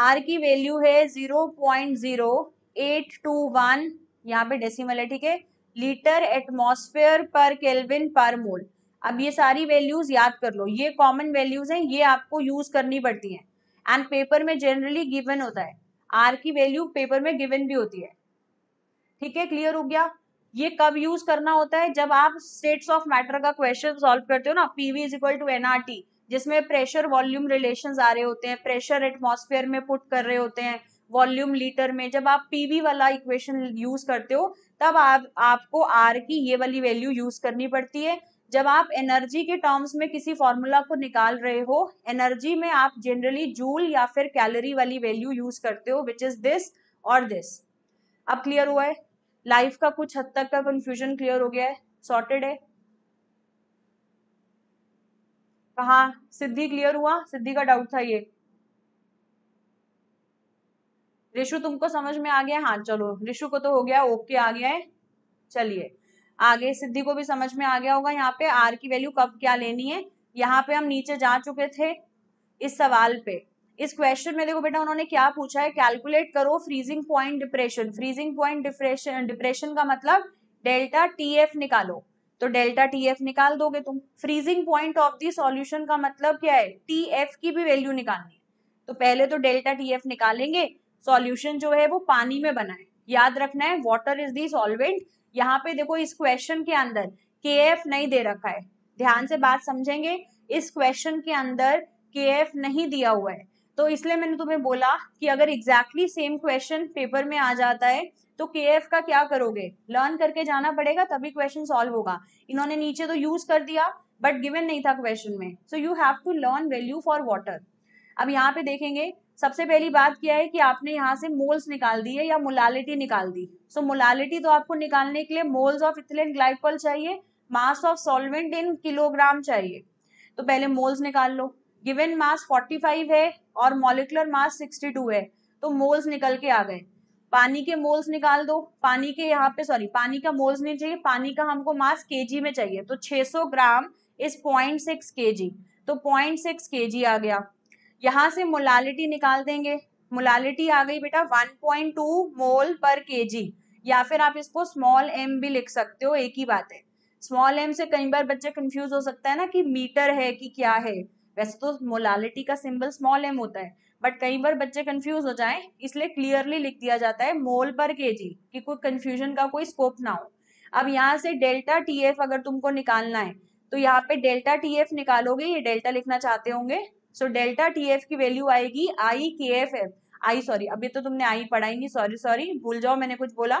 आर की वैल्यू है 0.0821 यहाँ पे डेसिमल है ठीक है लीटर एटमॉस्फेयर पर केल्विन पर मोल अब ये सारी वैल्यूज याद कर लो ये कॉमन वैल्यूज हैं ये आपको यूज करनी पड़ती हैं एंड पेपर में जनरली गिवन होता है आर की वैल्यू पेपर में गिवन भी होती है ठीक है क्लियर हो गया ये कब यूज करना होता है जब आप स्टेट्स ऑफ मैटर का क्वेश्चन सॉल्व करते हो ना PV is equal to NRT जिसमें प्रेशर वॉल्यूम रिलेशन आ रहे होते हैं प्रेशर एटमोस्फेयर में पुट कर रहे होते हैं वॉल्यूम लीटर में जब आप पीवी वाला इक्वेशन यूज करते हो तब आप आपको आर की ये वाली वैल्यू यूज करनी पड़ती है जब आप एनर्जी के टर्म्स में किसी फॉर्मूला को निकाल रहे हो एनर्जी में आप जनरली जूल या फिर कैलोरी वाली वैल्यू यूज करते हो विच इज दिस और दिस अब क्लियर हुआ है लाइफ का कुछ हद तक का कंफ्यूजन क्लियर हो गया है सॉर्टेड है कहा सिद्धि क्लियर हुआ सिद्धि का डाउट था ये रिशु तुमको समझ में आ गया हाँ चलो रिशु को तो हो गया ओके आ गया है चलिए आगे सिद्धि को भी समझ में आ गया होगा यहाँ पे आर की वैल्यू कब क्या लेनी है यहाँ पे हम नीचे जा चुके थे इस सवाल पे इस क्वेश्चन में देखो बेटा उन्होंने क्या पूछा है कैलकुलेट करो freezing point depression freezing point depression depression का मतलब डेल्टा टी एफ निकालो तो डेल्टा टी एफ निकाल दोगे तुम freezing point of the solution का मतलब क्या है टी एफ की भी वैल्यू निकालनी है तो पहले तो डेल्टा टी एफ निकालेंगे सॉल्यूशन जो है वो पानी में बना है याद रखना है वाटर इज दी सॉल्वेंट यहाँ पे देखो इस क्वेश्चन के अंदर के एफ नहीं दे रखा है ध्यान से बात समझेंगे इस क्वेश्चन के अंदर के एफ नहीं दिया हुआ है तो इसलिए मैंने तुम्हें बोला कि अगर एग्जैक्टली सेम क्वेश्चन पेपर में आ जाता है तो के एफ का क्या करोगे लर्न करके जाना पड़ेगा तभी क्वेश्चन सॉल्व होगा इन्होंने नीचे तो यूज कर दिया बट गिवन नहीं था क्वेश्चन में so you have to learn value for water अब यहाँ पे देखेंगे सबसे पहली बात क्या है कि आपने यहाँ से मोल्स निकाल दिए या मोलालिटी निकाल दी सो so, मोलालिटी तो आपको निकालने के लिए मोल्स ऑफ इथिलीन ग्लाइकोल चाहिए mass of solvent in kilogram चाहिए तो पहले मोल्स निकाल लो गिवन मास 45 है और मोलिकुलर मास 62 है तो मोल्स निकल के आ गए पानी के मोल्स निकाल दो पानी के यहाँ पे सॉरी पानी का मोल्स नहीं चाहिए पानी का हमको मास के में चाहिए तो 600 ग्राम इस पॉइंट सिक्स तो पॉइंट सिक्स आ गया यहाँ से मोलालिटी निकाल देंगे मोलालिटी आ गई बेटा 1.2 मोल पर केजी या फिर आप इसको स्मॉल एम भी लिख सकते हो एक ही बात है स्मॉल एम से कई बार बच्चे कंफ्यूज हो सकता है ना कि मीटर है कि क्या है वैसे तो मोलालिटी का सिंबल स्मॉल एम होता है बट कई बार बच्चे कंफ्यूज हो जाएं इसलिए क्लियरली लिख दिया जाता है मोल पर केजी कि कोई कंफ्यूजन का कोई स्कोप ना हो अब यहाँ से डेल्टा टी एफ अगर तुमको निकालना है तो यहाँ पे डेल्टा टी एफ निकालोगे ये डेल्टा लिखना चाहते होंगे सो डेल्टा टी एफ की वैल्यू आएगी आई के एफ एफ आई सॉरी अभी तो तुमने आई पढ़ाई नहीं सॉरी सॉरी भूल जाओ मैंने कुछ बोला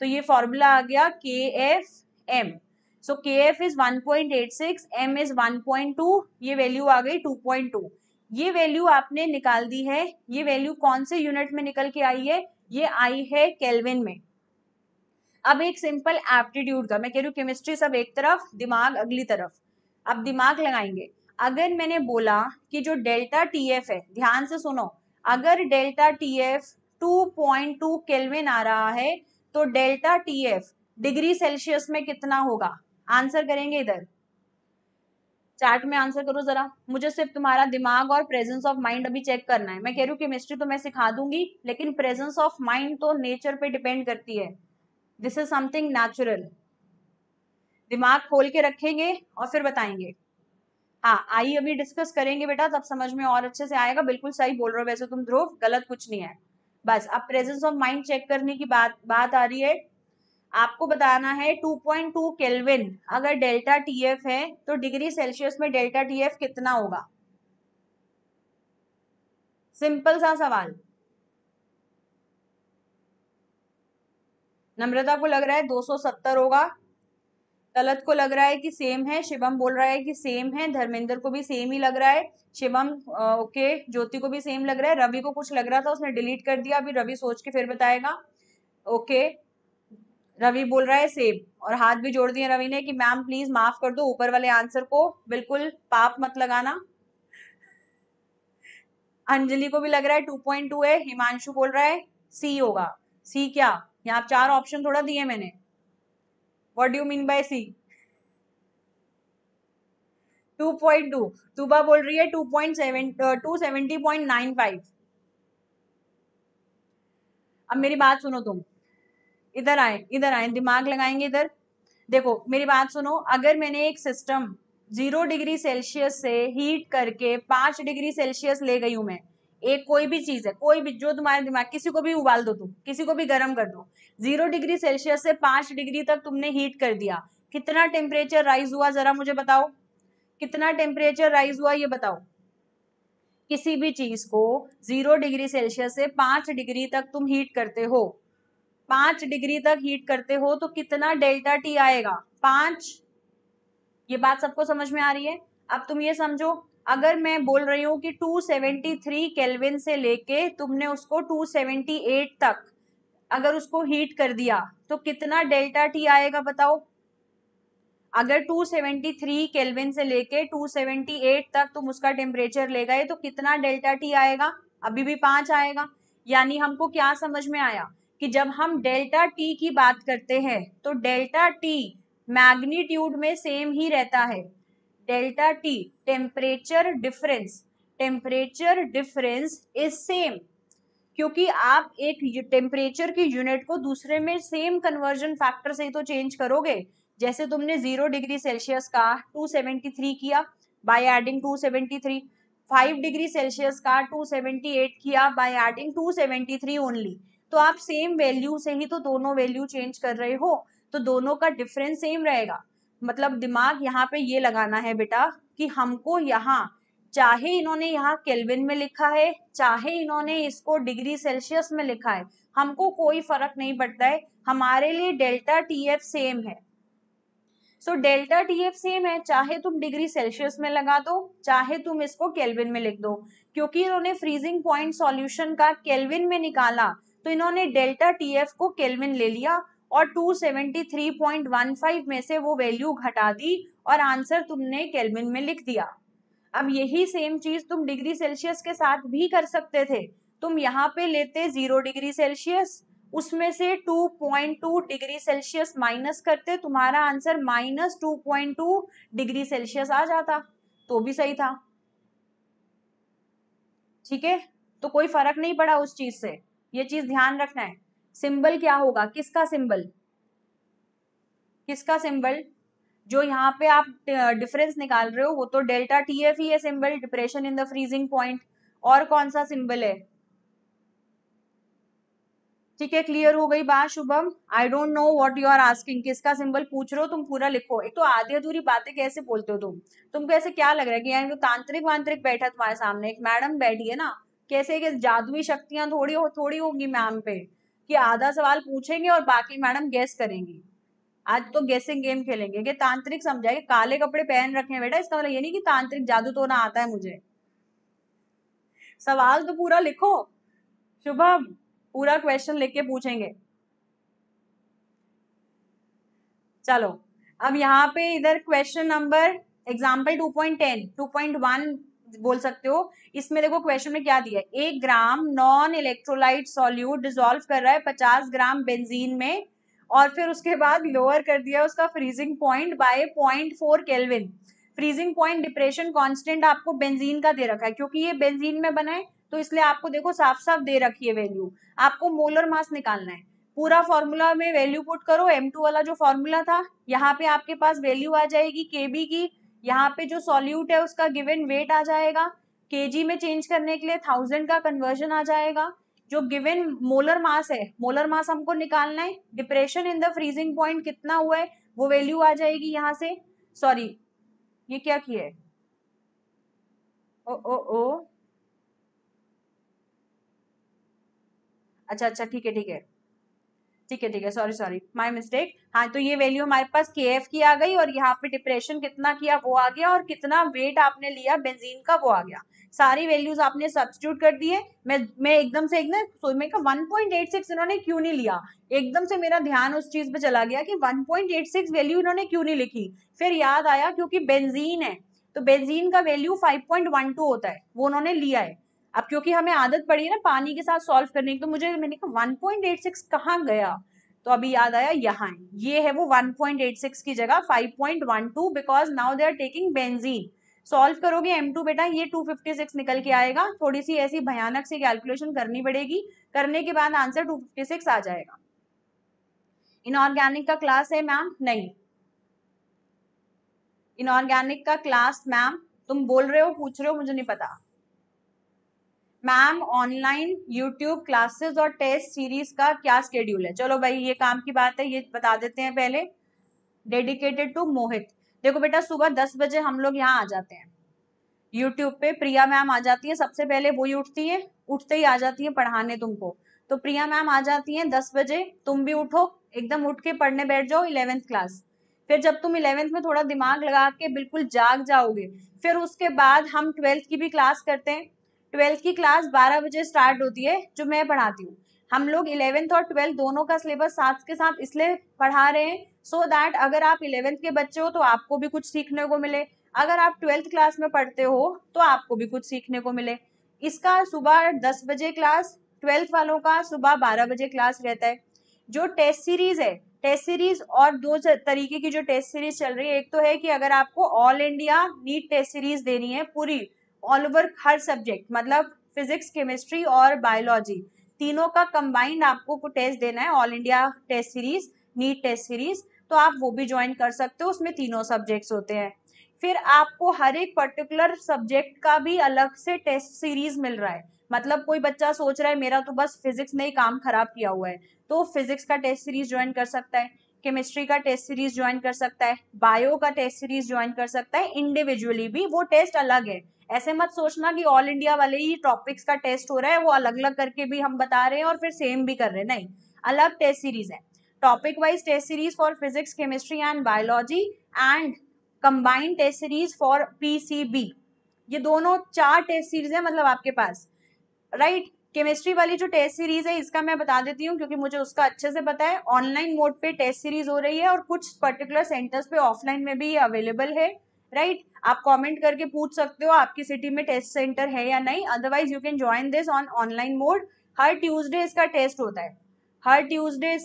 तो ये फॉर्मूला आ गया के F M so K F is 1.86 M is two ये वैल्यू आ गई 2.2 ये वैल्यू आपने निकाल दी है ये वैल्यू कौन से यूनिट में निकल के आई है ये आई है केल्विन में अब एक सिंपल एप्टीट्यूड का मैं कह रही हूँ केमिस्ट्री सब एक तरफ दिमाग अगली तरफ अब दिमाग लगाएंगे अगर मैंने बोला कि जो डेल्टा टी एफ है ध्यान से सुनो अगर delta T F two point two kelvin आ रहा है तो delta T F degree Celsius में कितना होगा आंसर करेंगे इधर चार्ट में आंसर करो जरा मुझे सिर्फ तुम्हारा दिमाग और प्रेजेंस ऑफ माइंड अभी चेक करना है मैं कह रही हूँ केमिस्ट्री तो मैं सिखा दूंगी लेकिन प्रेजेंस ऑफ माइंड तो नेचर पे डिपेंड करती है दिस इज समथिंग नेचुरल दिमाग खोल के रखेंगे और फिर बताएंगे हाँ आई अभी डिस्कस करेंगे बेटा तब समझ में और अच्छे से आएगा बिल्कुल सही बोल रहे हो वैसे तुम ध्रुव गलत कुछ नहीं है बस अब प्रेजेंस ऑफ माइंड चेक करने की बात बात आ रही है आपको बताना है 2.2 केल्विन अगर डेल्टा टीएफ है तो डिग्री सेल्सियस में डेल्टा टीएफ कितना होगा सिंपल सा सवाल नम्रता को लग रहा है 270 होगा तलत को लग रहा है कि सेम है शिवम बोल रहा है कि सेम है धर्मेंद्र को भी सेम ही लग रहा है शिवम ओके ज्योति को भी सेम लग रहा है रवि को कुछ लग रहा था उसने डिलीट कर दिया अभी रवि सोच के फिर बताएगा ओके रवि बोल रहा है सेम और हाथ भी जोड़ दिए रवि ने कि मैम प्लीज माफ कर दो ऊपर वाले आंसर को बिल्कुल पाप मत लगाना अंजलि को भी लग रहा है टू पॉइंट टू है हिमांशु बोल रहा है सी होगा सी क्या यहाँ चार ऑप्शन थोड़ा दिए मैंने what do you mean by c 2.2 तुबा बोल रही है 2.7 270.95 uh, अब मेरी बात सुनो तुम इधर आए इधर आए दिमाग लगाएंगे इधर देखो मेरी बात सुनो अगर मैंने एक सिस्टम जीरो डिग्री सेल्सियस से हीट करके पांच डिग्री सेल्सियस ले गई हूं मैं एक कोई भी चीज़ है कोई भी जो तुम्हारे दिमाग किसी को भी उबाल दो तुम किसी को भी गर्म कर दो जीरो डिग्री सेल्सियस से पांच डिग्री तक तुमने हीट कर दिया कितना टेम्परेचर राइज हुआ ज़रा मुझे बताओ कितना टेम्परेचर राइज हुआ ये बताओ किसी भी चीज को जीरो डिग्री सेल्सियस से पांच डिग्री तक तुम हीट करते हो पांच डिग्री तक हीट करते हो तो कितना डेल्टा टी आएगा पांच ये बात सबको समझ में आ रही है अब तुम ये समझो अगर मैं बोल रही हूँ कि 273 सेवेंटी से लेके तुमने उसको 278 तक अगर उसको हीट कर दिया तो कितना डेल्टा टी आएगा बताओ अगर 273 सेवेंटी से लेके 278 तक तुम उसका टेम्परेचर ले गए तो कितना डेल्टा टी आएगा अभी भी पांच आएगा यानी हमको क्या समझ में आया कि जब हम डेल्टा टी की बात करते हैं तो डेल्टा टी मैग्नीट्यूड में सेम ही रहता है delta T temperature difference temperature difference is same क्योंकि आप एक टेम्परेचर की यूनिट को दूसरे में सेम कन्वर्जन फैक्टर से ही तो चेंज करोगे जैसे तुमने जीरो डिग्री सेल्सियस का 273 किया बाय एडिंग 273 5 डिग्री सेल्सियस का 278 किया बाय एडिंग 273 ओनली तो आप सेम वैल्यू से ही तो दोनों वैल्यू चेंज कर रहे हो तो दोनों का डिफरेंस सेम रहेगा मतलब दिमाग यहाँ पे ये लगाना है बेटा कि हमको यहाँ चाहे इन्होंने यहाँ केल्विन में लिखा है चाहे इन्होंने इसको डिग्री सेल्सियस में लिखा है हमको कोई फर्क नहीं पड़ता है हमारे लिए डेल्टा टी एफ सेम है so delta T F same है चाहे तुम डिग्री सेल्सियस में लगा दो चाहे तुम इसको केल्विन में लिख दो क्योंकि इन्होंने फ्रीजिंग पॉइंट सॉल्यूशन का केल्विन में निकाला तो इन्होंने डेल्टा टी एफ को केल्विन ले लिया और 273.15 में से वो वैल्यू घटा दी और आंसर तुमने केल्विन में लिख दिया अब यही सेम चीज तुम डिग्री सेल्सियस के साथ भी कर सकते थे तुम यहाँ पे लेते जीरो डिग्री सेल्सियस उसमें से 2.2 डिग्री सेल्सियस माइनस करते तुम्हारा answer minus two degree Celsius आ जाता तो भी सही था ठीक है तो कोई फर्क नहीं पड़ा उस चीज से ये चीज ध्यान रखना है सिंबल क्या होगा किसका सिंबल किसका सिंबल जो यहाँ पे आप डिफरेंस निकाल रहे हो वो तो डेल्टा टी एफ ही है symbol depression in the freezing point और कौन सा सिंबल है ठीक है क्लियर हो गई बात Shubham I don't know what you are asking किसका सिंबल पूछ रहे हो तुम पूरा लिखो एक तो आधी अधूरी बातें कैसे बोलते हो तुम तुमको ऐसे क्या लग रहा है कि यार तो तांत्रिक वांत्रिक बैठा तुम्हारे सामने एक मैडम बैठी है ना कैसे कि जादुई शक्तियां थोड़ी हो थोड़ी होगी मैम पे कि आधा सवाल पूछेंगे और बाकी मैडम गेस करेंगी आज तो गेसिंग गेम खेलेंगे कि तांत्रिक समझाएगी काले कपड़े पहन रखे हैं बेटा इसका मतलब ये नहीं कि तांत्रिक जादू तो ना आता है मुझे सवाल तो पूरा लिखो शुभम पूरा क्वेश्चन लिख के पूछेंगे चलो अब यहाँ पे इधर question number example two two point ten point one बोल सकते हो इसमें देखो क्वेश्चन में क्या दिया है एक gram non electrolyte solute dissolve कर रहा है पचास ग्राम बेंजीन में और फिर उसके बाद लोअर कर दिया उसका freezing point by point four kelvin freezing point depression constant आपको बेंजीन का दे रखा है क्योंकि ये बेंजीन में बना है तो इसलिए आपको देखो साफ साफ दे रखी है वैल्यू आपको मोलर मास निकालना है पूरा फॉर्मूला में वैल्यू पुट करो एम वाला जो फॉर्मूला था यहाँ पे आपके पास वैल्यू आ जाएगी के की यहाँ पे जो सॉल्यूट है उसका गिवन वेट आ जाएगा के में चेंज करने के लिए थाउजेंड का कन्वर्जन आ जाएगा जो गिवन मोलर मास है मोलर मास हमको निकालना है depression in the freezing point कितना हुआ है वो वैल्यू आ जाएगी यहाँ से सॉरी ये क्या किया है ओ ओ ओ अच्छा अच्छा ठीक है ठीक है ठीक है ठीक है सॉरी सॉरी माई मिस्टेक हाँ तो ये वैल्यू हमारे पास के एफ की आ गई और यहाँ पे डिप्रेशन कितना किया वो आ गया और कितना वेट आपने लिया बेंजीन का वो आ गया सारी वैल्यूज आपने सब्सिट्यूट कर दिए मैं मैं एकदम से एक ना मैं का 1.86 इन्होंने क्यों नहीं लिया एकदम से मेरा ध्यान उस चीज पे चला गया कि 1.86 वैल्यू इन्होंने क्यों नहीं लिखी फिर याद आया क्योंकि बेंजीन है तो बेंजीन का वैल्यू 5.12 होता है वो उन्होंने लिया है अब क्योंकि हमें आदत पड़ी है ना पानी के साथ सॉल्व करने की तो मुझे मैंने कहा सिक्स कहाँ गया तो अभी याद आया यहाँ ये है वो वन पॉइंट एट सिक्स की जगह two because now they are taking benzene solve करोगे M2 बेटा ये 256 निकल के आएगा थोड़ी सी ऐसी भयानक सी कैलकुलेशन करनी पड़ेगी करने के बाद आंसर 256 आ जाएगा इनऑर्गेनिक का क्लास है मैम नहीं इनऑर्गेनिक का क्लास मैम तुम बोल रहे हो पूछ रहे हो मुझे नहीं पता मैम ऑनलाइन यूट्यूब क्लासेस और टेस्ट सीरीज का क्या स्केड्यूल है चलो भाई ये काम की बात है ये बता देते हैं पहले डेडिकेटेड टू मोहित देखो बेटा सुबह दस बजे हम लोग यहाँ आ जाते हैं यूट्यूब पे प्रिया मैम आ जाती है सबसे पहले वो ही उठती है उठते ही आ जाती है पढ़ाने तुमको तो प्रिया मैम आ जाती है दस बजे तुम भी उठो एकदम उठ के पढ़ने बैठ जाओ इलेवेंथ क्लास फिर जब तुम इलेवेंथ में थोड़ा दिमाग लगा के बिल्कुल जाग जाओगे फिर उसके बाद हम ट्वेल्थ की भी क्लास करते हैं ट्वेल्थ की क्लास बारह बजे स्टार्ट होती है जो मैं पढ़ाती हूँ हम लोग इलेवेंथ और ट्वेल्थ दोनों का सिलेबस साथ के साथ इसलिए पढ़ा रहे हैं सो so दैट अगर आप इलेवेंथ के बच्चे हो तो आपको भी कुछ सीखने को मिले अगर आप ट्वेल्थ क्लास में पढ़ते हो तो आपको भी कुछ सीखने को मिले इसका सुबह दस बजे क्लास ट्वेल्थ वालों का सुबह बारह बजे क्लास रहता है जो टेस्ट सीरीज है टेस्ट सीरीज और दो तरीके की जो टेस्ट सीरीज चल रही है एक तो है कि अगर आपको all India NEET test series देनी है पूरी ऑल ओवर हर सब्जेक्ट मतलब फिजिक्स केमिस्ट्री और बायोलॉजी तीनों का कंबाइंड आपको टेस्ट देना है all India test series NEET test series तो आप वो भी ज्वाइन कर सकते हो उसमें तीनों सब्जेक्ट्स होते हैं फिर आपको हर एक पर्टिकुलर सब्जेक्ट का भी अलग से टेस्ट सीरीज मिल रहा है मतलब कोई बच्चा सोच रहा है मेरा तो बस फिजिक्स ने ही काम खराब किया हुआ है तो फिजिक्स का टेस्ट सीरीज ज्वाइन कर सकता है केमिस्ट्री का टेस्ट सीरीज ज्वाइन कर सकता है बायो का टेस्ट सीरीज ज्वाइन कर सकता है इंडिविजुअली भी वो टेस्ट अलग है ऐसे मत सोचना कि ऑल इंडिया वाले ही टॉपिक्स का टेस्ट हो रहा है वो अलग अलग करके भी हम बता रहे हैं और फिर सेम भी कर रहे हैं नहीं अलग टेस्ट सीरीज है topic wise test series for physics chemistry and biology and combined test series for P ये दोनों चार टेस्ट सीरीज है मतलब आपके पास राइट right? केमिस्ट्री वाली जो टेस्ट सीरीज है इसका मैं बता देती हूँ क्योंकि मुझे उसका अच्छे से पता है ऑनलाइन मोड पे टेस्ट सीरीज हो रही है और कुछ पर्टिकुलर सेंटर्स पे ऑफलाइन में भी ये अवेलेबल है राइट right? आप कमेंट करके पूछ सकते हो आपकी सिटी में टेस्ट सेंटर है या नहीं otherwise you can join this on online mode हर ट्यूसडे इसका टेस्ट होता है हर ट्यूसडे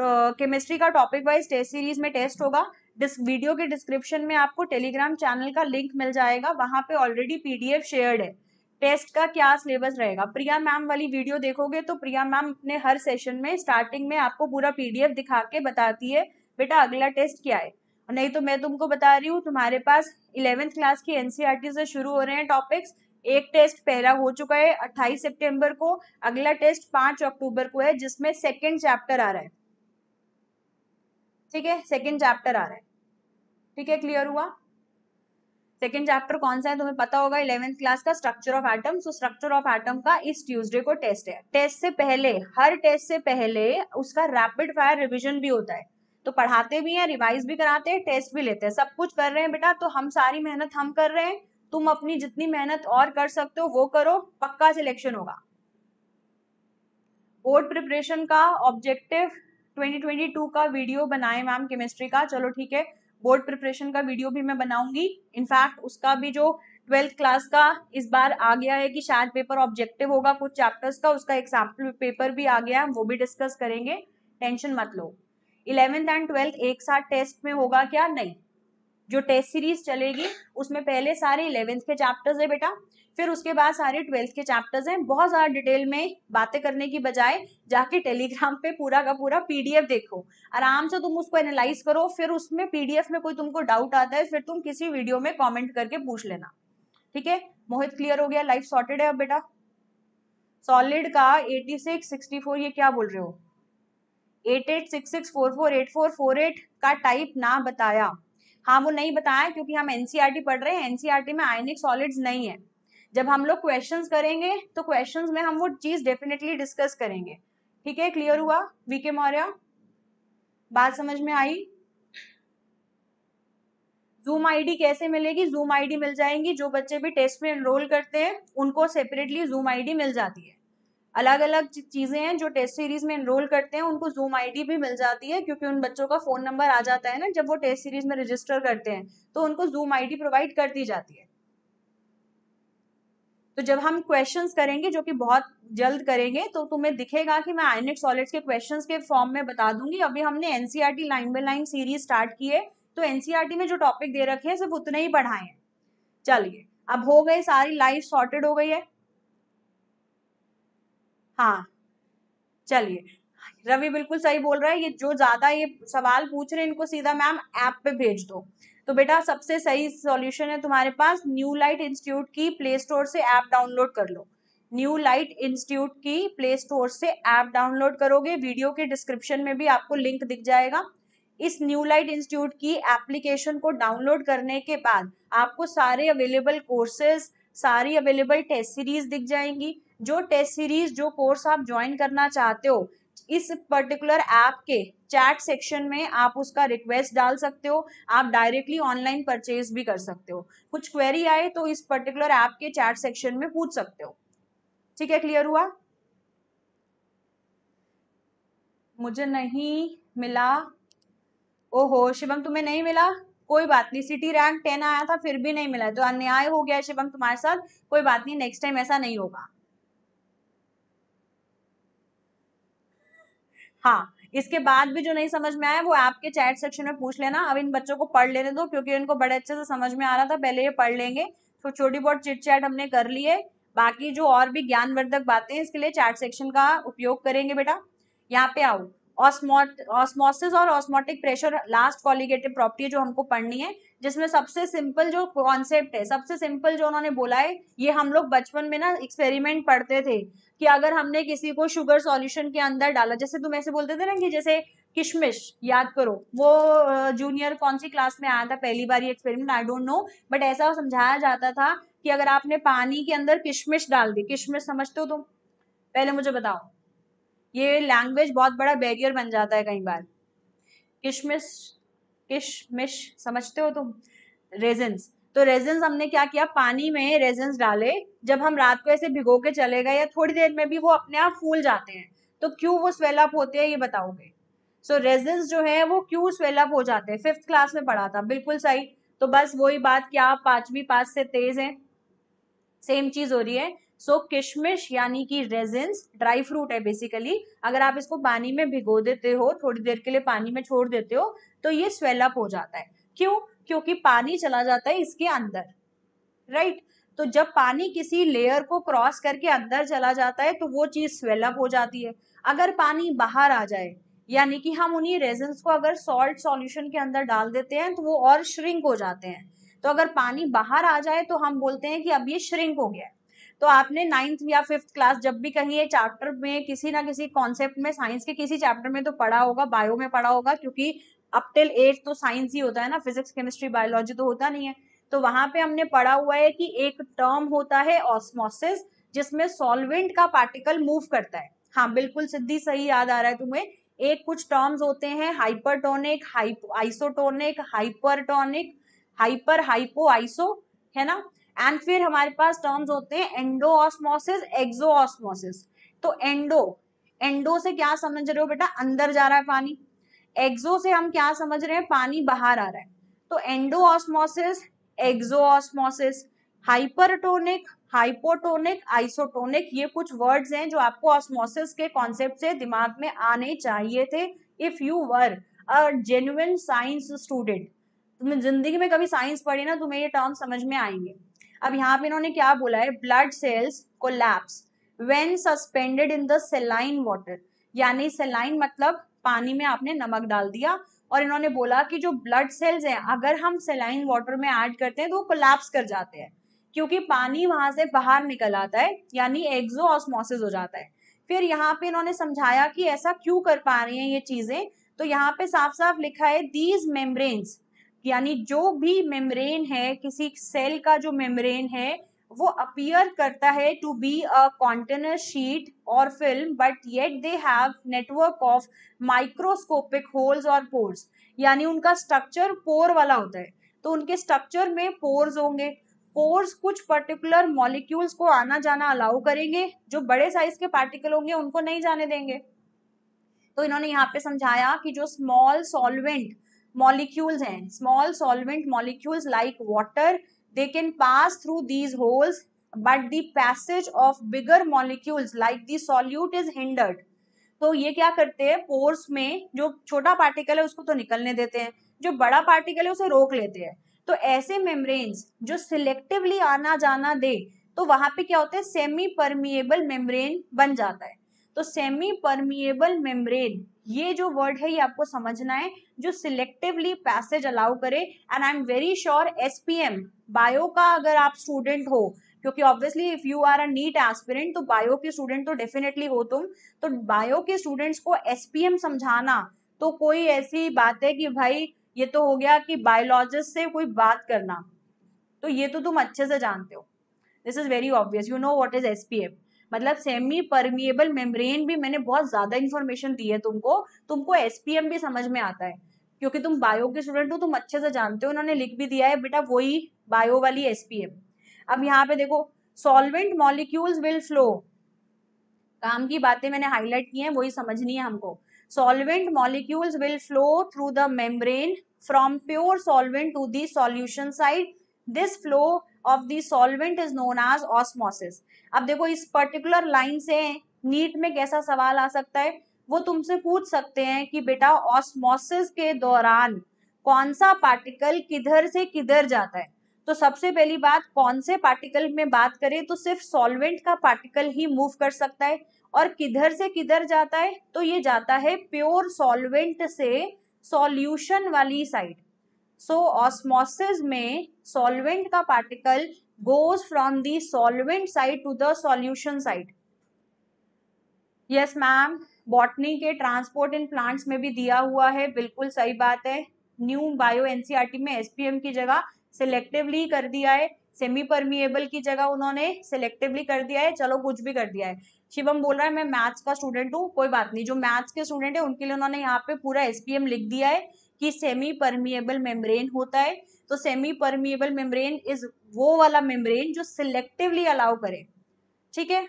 केमिस्ट्री का टॉपिक वाइज टेस्ट सीरीज में टेस्ट होगा डिस वीडियो के डिस्क्रिप्शन में आपको टेलीग्राम चैनल का लिंक मिल जाएगा वहां पे ऑलरेडी पीडीएफ शेयर्ड है टेस्ट का क्या सिलेबस रहेगा प्रिया मैम वाली वीडियो देखोगे तो प्रिया मैम अपने हर सेशन में स्टार्टिंग में आपको पूरा पीडीएफ दिखा के बताती है बेटा अगला टेस्ट क्या है नहीं तो मैं तुमको बता रही हूँ तुम्हारे पास इलेवेंथ क्लास की एनसीईआरटी से शुरू हो रहे हैं टॉपिक्स एक टेस्ट पहला हो चुका है अट्ठाईस सितंबर को अगला टेस्ट पांच अक्टूबर को है जिसमें सेकंड चैप्टर आ रहा है ठीक है सेकंड चैप्टर आ रहा है ठीक है क्लियर हुआ सेकेंड चैप्टर कौन सा है तुम्हें पता होगा इलेवेंथ क्लास का structure of atom so structure of atom का इस ट्यूजडे को टेस्ट है टेस्ट से पहले हर टेस्ट से पहले उसका रैपिड फायर रिविजन भी होता है तो पढ़ाते भी हैं रिवाइज भी कराते हैं टेस्ट भी लेते हैं सब कुछ कर रहे हैं बेटा तो हम सारी मेहनत हम कर रहे हैं तुम अपनी जितनी मेहनत और कर सकते हो वो करो पक्का सिलेक्शन होगा बोर्ड प्रिपरेशन का ऑब्जेक्टिव 2022 का वीडियो बनाए मैम केमिस्ट्री का चलो ठीक है बोर्ड प्रिपरेशन का वीडियो भी मैं बनाऊंगी इनफैक्ट उसका भी जो ट्वेल्थ क्लास का इस बार आ गया है कि शायद पेपर ऑब्जेक्टिव होगा कुछ चैप्टर्स का उसका एग्जाम्पल पेपर भी आ गया है वो भी डिस्कस करेंगे टेंशन मत लो इलेवेंथ एंड ट्वेल्थ एक साथ टेस्ट में होगा क्या नहीं जो टेस्ट सीरीज चलेगी उसमें पहले सारे इलेवेंथ के चैप्टर्स है बेटा फिर उसके बाद सारे ट्वेल्थ के चैप्टर्स हैं बहुत ज़्यादा डिटेल में बातें करने की बजाय जाके टेलीग्राम पे पूरा का पूरा पीडीएफ देखो आराम से तुम उसको एनालाइज करो फिर उसमें पीडीएफ में कोई तुमको डाउट आता है फिर तुम किसी वीडियो में कमेंट करके पूछ लेना ठीक है मोहित क्लियर हो गया लाइफ सॉर्टेड है अब बेटा सॉलिड का एटी सिक्स ये क्या बोल रहे हो eight eight six six four four eight four four eight का टाइप ना बताया हाँ वो नहीं बताया क्योंकि हम एनसीईआरटी e पढ़ रहे हैं एनसीईआरटी e में आयनिक सॉलिड्स नहीं है जब हम लोग क्वेश्चंस करेंगे तो क्वेश्चंस में हम वो चीज डेफिनेटली डिस्कस करेंगे ठीक है क्लियर हुआ वीके मौर्य बात समझ में आई जूम आईडी कैसे मिलेगी जूम आईडी मिल जाएंगी जो बच्चे भी टेस्ट में एनरोल करते हैं उनको सेपरेटली जूम आईडी मिल जाती है अलग अलग चीज़ें हैं जो टेस्ट सीरीज में इनरोल करते हैं उनको जूम आईडी भी मिल जाती है क्योंकि उन बच्चों का फ़ोन नंबर आ जाता है ना जब वो टेस्ट सीरीज में रजिस्टर करते हैं तो उनको जूम आईडी प्रोवाइड कर दी जाती है तो जब हम क्वेश्चंस करेंगे जो कि बहुत जल्द करेंगे तो तुम्हें दिखेगा कि मैं आयनिक सॉलिड्स e के क्वेश्चन के फॉर्म में बता दूंगी अभी हमने NCERT line by line series start की है तो एनसीआर e में जो टॉपिक दे रखे हैं सिर्फ उतने ही पढ़ाए हैं चलिए अब हो गए सारी लाइफ सॉर्टेड हो गई है हाँ चलिए रवि बिल्कुल सही बोल रहा है ये जो ज्यादा ये सवाल पूछ रहे हैं इनको सीधा मैम ऐप पे भेज दो तो बेटा सबसे सही सॉल्यूशन है तुम्हारे पास न्यू लाइट इंस्टीट्यूट की प्ले स्टोर से ऐप डाउनलोड कर लो न्यू लाइट इंस्टीट्यूट की प्ले स्टोर से ऐप डाउनलोड करोगे वीडियो के डिस्क्रिप्शन में भी आपको लिंक दिख जाएगा इस न्यू लाइट इंस्टीट्यूट की एप्लीकेशन को डाउनलोड करने के बाद आपको सारे अवेलेबल कोर्सेज सारी अवेलेबल टेस्ट सीरीज दिख जाएंगी जो टेस्ट सीरीज जो कोर्स आप ज्वाइन करना चाहते हो इस पर्टिकुलर ऐप के चैट सेक्शन में आप उसका रिक्वेस्ट डाल सकते हो आप डायरेक्टली ऑनलाइन परचेज भी कर सकते हो कुछ क्वेरी आए तो इस पर्टिकुलर ऐप के चैट सेक्शन में पूछ सकते हो ठीक है क्लियर हुआ मुझे नहीं मिला ओहो शिवम तुम्हें नहीं मिला कोई बात नहीं सिटी रैंक टेन आया था फिर भी नहीं मिला तो अन्याय हो गया शिवम तुम्हारे साथ कोई बात नहीं नेक्स्ट टाइम ऐसा नहीं होगा हाँ इसके बाद भी जो नहीं समझ में आया वो आपके चैट सेक्शन में पूछ लेना अब इन बच्चों को पढ़ लेने दो क्योंकि इनको बड़े अच्छे से समझ में आ रहा था पहले ये पढ़ लेंगे तो छोटी बहुत चिट चैट हमने कर ली है बाकी जो और भी ज्ञानवर्धक बातें इसके लिए चैट सेक्शन का उपयोग करेंगे बेटा यहाँ पे आओ ऑस्मोट ऑस्मोसिस और osmotic pressure last colligative property जो हमको पढ़नी है जिसमें सबसे सिंपल जो कॉन्सेप्ट है सबसे सिंपल जो उन्होंने बोला है ये हम लोग बचपन में ना एक्सपेरिमेंट पढ़ते थे कि अगर हमने किसी को शुगर सॉल्यूशन के अंदर डाला जैसे तुम ऐसे बोलते थे ना कि जैसे किशमिश याद करो वो जूनियर कौन सी क्लास में आया था पहली बार experiment I don't know but ऐसा समझाया जाता था कि अगर आपने पानी के अंदर किशमिश डाल दी किशमिश समझते हो तुम पहले मुझे बताओ ये लैंग्वेज बहुत बड़ा बैरियर बन जाता है कई बार किशमिश किशमिश समझते हो तुम रेजेंस तो रेजेंस हमने क्या किया पानी में रेजेंस डाले जब हम रात को ऐसे भिगो के चले गए या थोड़ी देर में भी वो अपने आप फूल जाते हैं तो क्यों वो स्वेलअप होते हैं ये बताओगे सो so, रेजेंस जो है वो क्यों स्वेलअप हो जाते हैं फिफ्थ क्लास में पढ़ा था बिल्कुल सही तो बस वही बात क्या आप पांचवी पाँच से तेज है सेम चीज हो रही है सो so, किशमिश यानी कि रेजेंस ड्राई फ्रूट है बेसिकली अगर आप इसको पानी में भिगो देते हो थोड़ी देर के लिए पानी में छोड़ देते हो तो ये स्वेलअप हो जाता है क्यों क्योंकि पानी चला जाता है इसके अंदर राइट तो जब पानी किसी लेयर को क्रॉस करके अंदर चला जाता है तो वो चीज़ स्वेलअप हो जाती है अगर पानी बाहर आ जाए यानी कि हम उन्हीं रेजन को अगर सॉल्ट सॉल्यूशन के अंदर डाल देते हैं तो वो और श्रिंक हो जाते हैं तो अगर पानी बाहर आ जाए तो हम बोलते हैं कि अब ये श्रिंक हो गया है तो आपने नाइन्थ या फिफ्थ क्लास जब भी कहीं ये चैप्टर में किसी ना किसी कॉन्सेप्ट में साइंस के किसी चैप्टर में तो पढ़ा होगा बायो में पढ़ा होगा क्योंकि अप टिल एट तो साइंस ही होता है ना फिजिक्स केमिस्ट्री बायोलॉजी तो होता नहीं है तो वहां पे हमने पढ़ा हुआ है कि एक टर्म होता है ऑस्मोसिस जिसमें सॉल्वेंट का पार्टिकल मूव करता है हाँ बिल्कुल सिद्धि सही याद आ रहा है तुम्हें एक कुछ टर्म्स होते हैं hypertonic isotonic hypertonic hyper hypo iso है ना एंड फिर हमारे पास टर्म्स होते हैं एंडो ऑस्मोसिस एक्सो ऑस्मोसिस तो एंडो एंडो से क्या समझ रहे हो बेटा अंदर जा रहा है पानी एक्सो से हम क्या समझ रहे हैं पानी बाहर आ रहा है तो endo osmosis exo osmosis hypertonic hypotonic isotonic ये कुछ वर्ड्स हैं जो आपको ऑस्मोसिस के कॉन्सेप्ट से दिमाग में आने चाहिए थे if you were a genuine science student तुमने जिंदगी में कभी साइंस पढ़ी ना तुम्हें ये टर्म समझ में आएंगे अब यहाँ पे इन्होंने क्या बोला है blood cells collapse when suspended in the saline water यानी सेलाइन मतलब पानी में आपने नमक डाल दिया और इन्होंने बोला कि जो ब्लड सेल्स हैं अगर हम सेलाइन वाटर में ऐड करते हैं तो वो कोलैप्स कर जाते हैं क्योंकि पानी वहां से बाहर निकल आता है यानी एक्जो ऑस्मोसिस हो जाता है फिर यहाँ पे इन्होंने समझाया कि ऐसा क्यों कर पा रही हैं ये चीजें तो यहाँ पे साफ साफ लिखा है दीज मेम्ब्रेन्स यानी जो भी मेम्ब्रेन है किसी सेल का जो मेम्ब्रेन है वो अपियर करता है to be a container sheet और film but yet they have network of microscopic holes और पोर्स यानी उनका स्ट्रक्चर पोर वाला होता है तो उनके स्ट्रक्चर में पोर्स होंगे पोर्स कुछ पर्टिकुलर मॉलिक्यूल्स को आना जाना अलाउ करेंगे जो बड़े साइज के पार्टिकल होंगे उनको नहीं जाने देंगे तो इन्होंने यहाँ पे समझाया कि जो स्मॉल सॉल्वेंट मॉलिक्यूल्स हैं small solvent molecules like water they can pass through these holes but the passage of bigger molecules like the solute is hindered तो ये क्या करते हैं पोर्स में जो छोटा पार्टिकल है उसको तो निकलने देते हैं जो बड़ा पार्टिकल है उसे रोक लेते हैं तो ऐसे मेम्ब्रेन्स जो सिलेक्टिवली आना जाना दे तो वहां पे क्या होते हैं सेमी परमिएबल मेम्ब्रेन बन जाता है तो सेमी परमिएबल मेम्ब्रेन ये जो वर्ड है ये आपको समझना है जो सिलेक्टिवली पैसेज अलाउ करे and I am very sure as bio का अगर आप स्टूडेंट हो क्योंकि obviously if you are a NEET aspirant तो बायो के स्टूडेंट तो डेफिनेटली हो तुम तो बायो के स्टूडेंट्स को एसपीएम समझाना तो कोई ऐसी बात है कि भाई ये तो हो गया कि बायोलॉजिस्ट से कोई बात करना तो ये तो तुम अच्छे से जानते हो this is very obvious you know what is SPM मतलब सेमी परमिएबल मेम्ब्रेन भी मैंने बहुत ज्यादा इन्फॉर्मेशन दी है तुमको तुमको एसपीएम भी समझ में आता है क्योंकि तुम बायो के स्टूडेंट हो तुम अच्छे से जानते हो उन्होंने लिख भी दिया है बेटा वही बायो वाली एसपीएम अब यहाँ पे देखो सॉल्वेंट मॉलिक्यूल्स विल फ्लो काम की बातें मैंने हाईलाइट की हैं वही समझनी है हमको solvent molecules will flow through the membrane from pure solvent to the solution side this flow of the solvent is known as osmosis अब देखो इस पर्टिकुलर लाइन से नीट में कैसा सवाल आ सकता है वो तुमसे पूछ सकते हैं कि बेटा ऑस्मोसिस के दौरान कौन सा पार्टिकल किधर से किधर जाता है तो सबसे पहली बात कौन से पार्टिकल में बात करें तो सिर्फ सॉल्वेंट का पार्टिकल ही मूव कर सकता है और किधर से किधर जाता है तो ये जाता है प्योर सॉल्वेंट से सॉल्यूशन वाली साइड सो ऑस्मोसिस में सॉल्वेंट का particle goes from the solvent side to the solution side yes ma'am botany के ट्रांसपोर्ट इन प्लांट्स में भी दिया हुआ है बिल्कुल सही बात है न्यू बायो एनसीआरटी में एसपीएम की जगह सिलेक्टिवली कर दिया है सेमी परमिएबल की जगह उन्होंने सिलेक्टिवली कर दिया है चलो कुछ भी कर दिया है शिवम बोल रहा है मैं मैथ्स का स्टूडेंट हूँ कोई बात नहीं जो मैथ्स के स्टूडेंट है उनके लिए उन्होंने यहाँ पे पूरा एसपीएम लिख दिया है कि सेमी परमिएबल मेम्ब्रेन होता है तो सेमी परमिएबल मेम्ब्रेन इज वो वाला मेम्ब्रेन जो सिलेक्टिवली अलाउ करे ठीक है